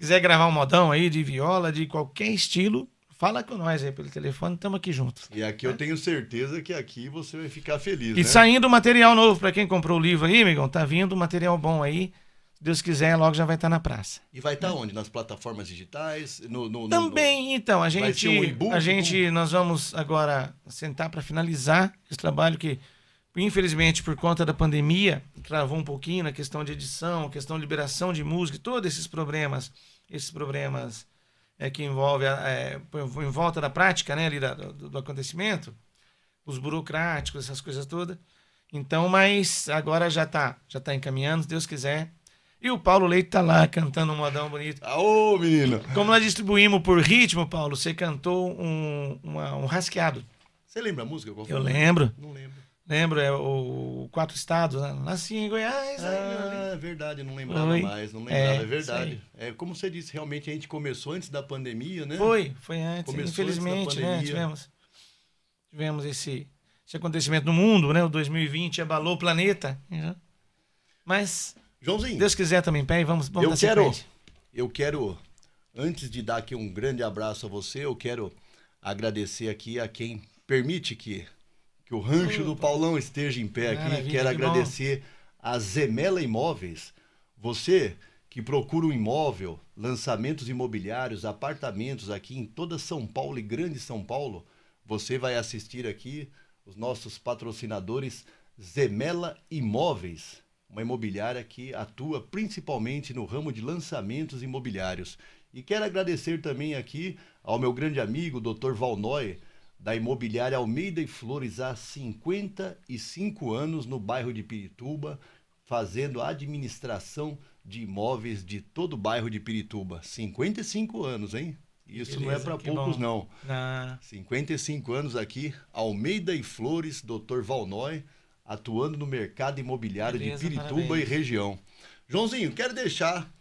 [SPEAKER 2] Quiser gravar um modão aí de viola, de qualquer estilo, fala com nós aí pelo telefone, estamos aqui juntos.
[SPEAKER 1] E aqui eu é. tenho certeza que aqui você vai ficar feliz. E né? saindo
[SPEAKER 2] material novo para quem comprou o livro aí, amigão, tá vindo material bom aí. Deus quiser, logo já vai estar tá na praça.
[SPEAKER 1] E vai estar tá onde? Nas plataformas digitais? No, no, Também, no... então, a gente, um a gente,
[SPEAKER 2] nós vamos agora sentar para finalizar esse trabalho que infelizmente, por conta da pandemia, travou um pouquinho na questão de edição, questão de liberação de música, todos esses problemas, esses problemas é, que envolve é, em volta da prática, né, ali da, do, do, acontecimento, os burocráticos, essas coisas todas. Então, mas agora já tá, já tá encaminhando, se Deus quiser. E o Paulo Leite tá lá cantando um modão bonito.
[SPEAKER 1] Aô, menino!
[SPEAKER 2] Como nós distribuímos por ritmo, Paulo, você cantou um, uma, um rasqueado.
[SPEAKER 1] Você lembra a música? Eu lembro.
[SPEAKER 2] Não lembro. Lembro, é o Quatro Estados, né? Nasci em Goiás.
[SPEAKER 1] Ah, é verdade, não lembrava mais, não lembrava, é, é verdade. É, como você disse, realmente a gente começou antes da pandemia,
[SPEAKER 2] né? Foi, foi antes. Começou Infelizmente, antes né? Tivemos, tivemos esse, esse acontecimento no mundo, né? O 2020 abalou o planeta. Né? Mas, Joãozinho, Deus quiser também, pé, vamos, vamos eu quero,
[SPEAKER 1] Eu quero, antes de dar aqui um grande abraço a você, eu quero agradecer aqui a quem permite que que o rancho do Paulão esteja em pé aqui. Maravilha, Quero agradecer a Zemela Imóveis. Você que procura um imóvel, lançamentos imobiliários, apartamentos aqui em toda São Paulo e Grande São Paulo, você vai assistir aqui os nossos patrocinadores Zemela Imóveis, uma imobiliária que atua principalmente no ramo de lançamentos imobiliários. E quero agradecer também aqui ao meu grande amigo, Dr. Valnoy, da imobiliária Almeida e Flores há 55 anos no bairro de Pirituba, fazendo administração de imóveis de todo o bairro de Pirituba. 55 anos, hein? Isso Beleza, não é para poucos, não. Ah. não. 55 anos aqui, Almeida e Flores, Dr. Valnói, atuando no mercado imobiliário Beleza, de Pirituba parabéns. e região. Joãozinho, quero deixar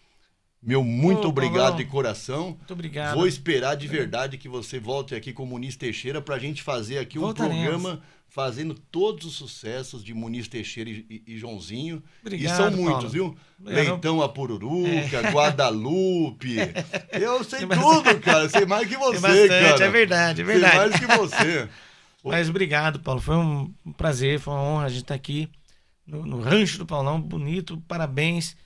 [SPEAKER 1] meu muito Ô, obrigado Paulão. de coração. Muito obrigado. Vou esperar de é. verdade que você volte aqui com o Muniz Teixeira para a gente fazer aqui um Voltaremos. programa fazendo todos os sucessos de Muniz Teixeira e, e, e Joãozinho. Obrigado, e são muitos, Paulo. viu? Obrigado. Leitão a Pururuca, é. Guadalupe. Eu sei Tem tudo, cara. Sei mais
[SPEAKER 4] que
[SPEAKER 3] você, bastante, é cara. É verdade, é verdade. Sei mais que
[SPEAKER 2] você. Mas obrigado, Paulo. Foi um prazer, foi uma honra a gente estar tá aqui no, no Rancho do Paulão. Bonito, parabéns.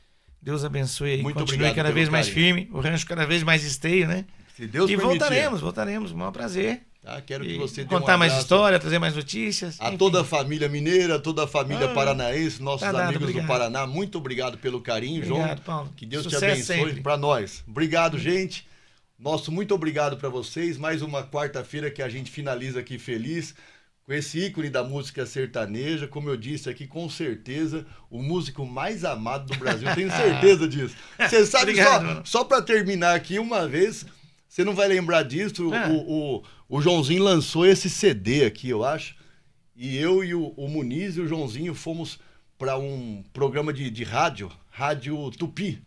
[SPEAKER 2] Deus abençoe aí. Muito Continue obrigado cada vez mais carinho. firme, o rancho cada vez mais esteio, né? Se Deus e permitir. voltaremos, voltaremos. O maior prazer.
[SPEAKER 1] Tá, quero que você contar um mais
[SPEAKER 2] história, trazer mais notícias. A
[SPEAKER 1] enfim. toda a família mineira, toda a família ah, paranaense, nossos tá dado, amigos obrigado. do Paraná, muito obrigado pelo carinho, obrigado, João. Paulo. Que Deus Sucesso te abençoe para nós. Obrigado, hum. gente. Nosso muito obrigado para vocês. Mais uma quarta-feira que a gente finaliza aqui feliz com esse ícone da música sertaneja, como eu disse aqui, com certeza, o músico mais amado do Brasil. Tenho certeza disso. Você sabe, Obrigado. só, só para terminar aqui, uma vez, você não vai lembrar disso, é. o, o, o, Joãozinho lançou esse CD aqui, eu acho, e eu e o, o Muniz e o Joãozinho fomos para um programa de, de rádio, Rádio Tupi,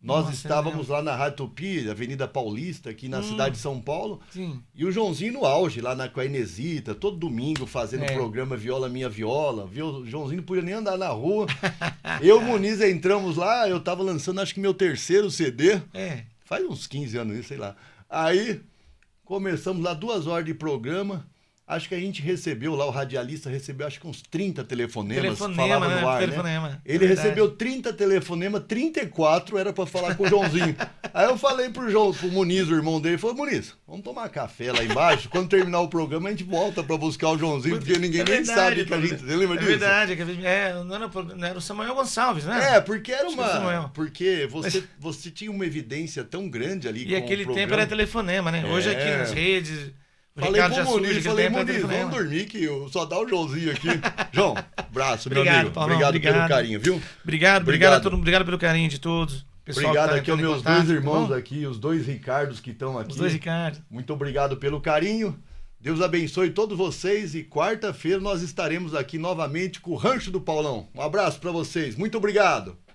[SPEAKER 4] nós Nossa, é estávamos
[SPEAKER 1] lá na Rádio Tupi, Avenida Paulista, aqui na hum, cidade de São Paulo. Sim. E o Joãozinho no auge, lá na, com a Inesita, todo domingo fazendo o é. programa Viola Minha Viola. O Joãozinho não podia nem andar na rua. eu e o Muniz entramos lá, eu estava lançando acho que meu terceiro CD. É. Faz uns 15 anos isso, sei lá. Aí começamos lá duas horas de programa. Acho que a gente recebeu lá, o radialista recebeu acho que uns 30 telefonemas. Telefonema, falava né? no ar, né? telefonema. Né? Ele é recebeu 30 telefonemas, 34 era para falar com o Joãozinho. Aí eu falei pro, João, pro Muniz, o irmão dele, falou, Muniz,
[SPEAKER 3] vamos tomar café lá embaixo.
[SPEAKER 1] Quando terminar o programa, a gente volta para buscar o Joãozinho, porque ninguém é verdade, nem sabe que a gente. Você lembra é Verdade,
[SPEAKER 3] é verdade. Não, não, era o Samuel Gonçalves, né? É, porque era
[SPEAKER 2] uma.
[SPEAKER 1] Porque você, você tinha uma evidência tão grande ali. E aquele tempo era telefonema, né? Hoje aqui é. nas
[SPEAKER 2] redes falei Ricardo pro Muniz, falei, Muniz, vamos
[SPEAKER 1] dormir que eu só dá o Joãozinho aqui. João, Abraço meu obrigado, amigo. Paulão, obrigado, obrigado, pelo carinho, viu? Obrigado, obrigado, obrigado a todo mundo, obrigado
[SPEAKER 2] pelo carinho de todos. obrigado tá aqui aos meus contato, dois tá irmãos tá
[SPEAKER 1] aqui, os dois Ricardos que estão aqui. Os dois Ricardos. Muito obrigado pelo carinho. Deus abençoe todos vocês e quarta-feira nós estaremos aqui novamente com o Rancho do Paulão. Um abraço para vocês. Muito obrigado.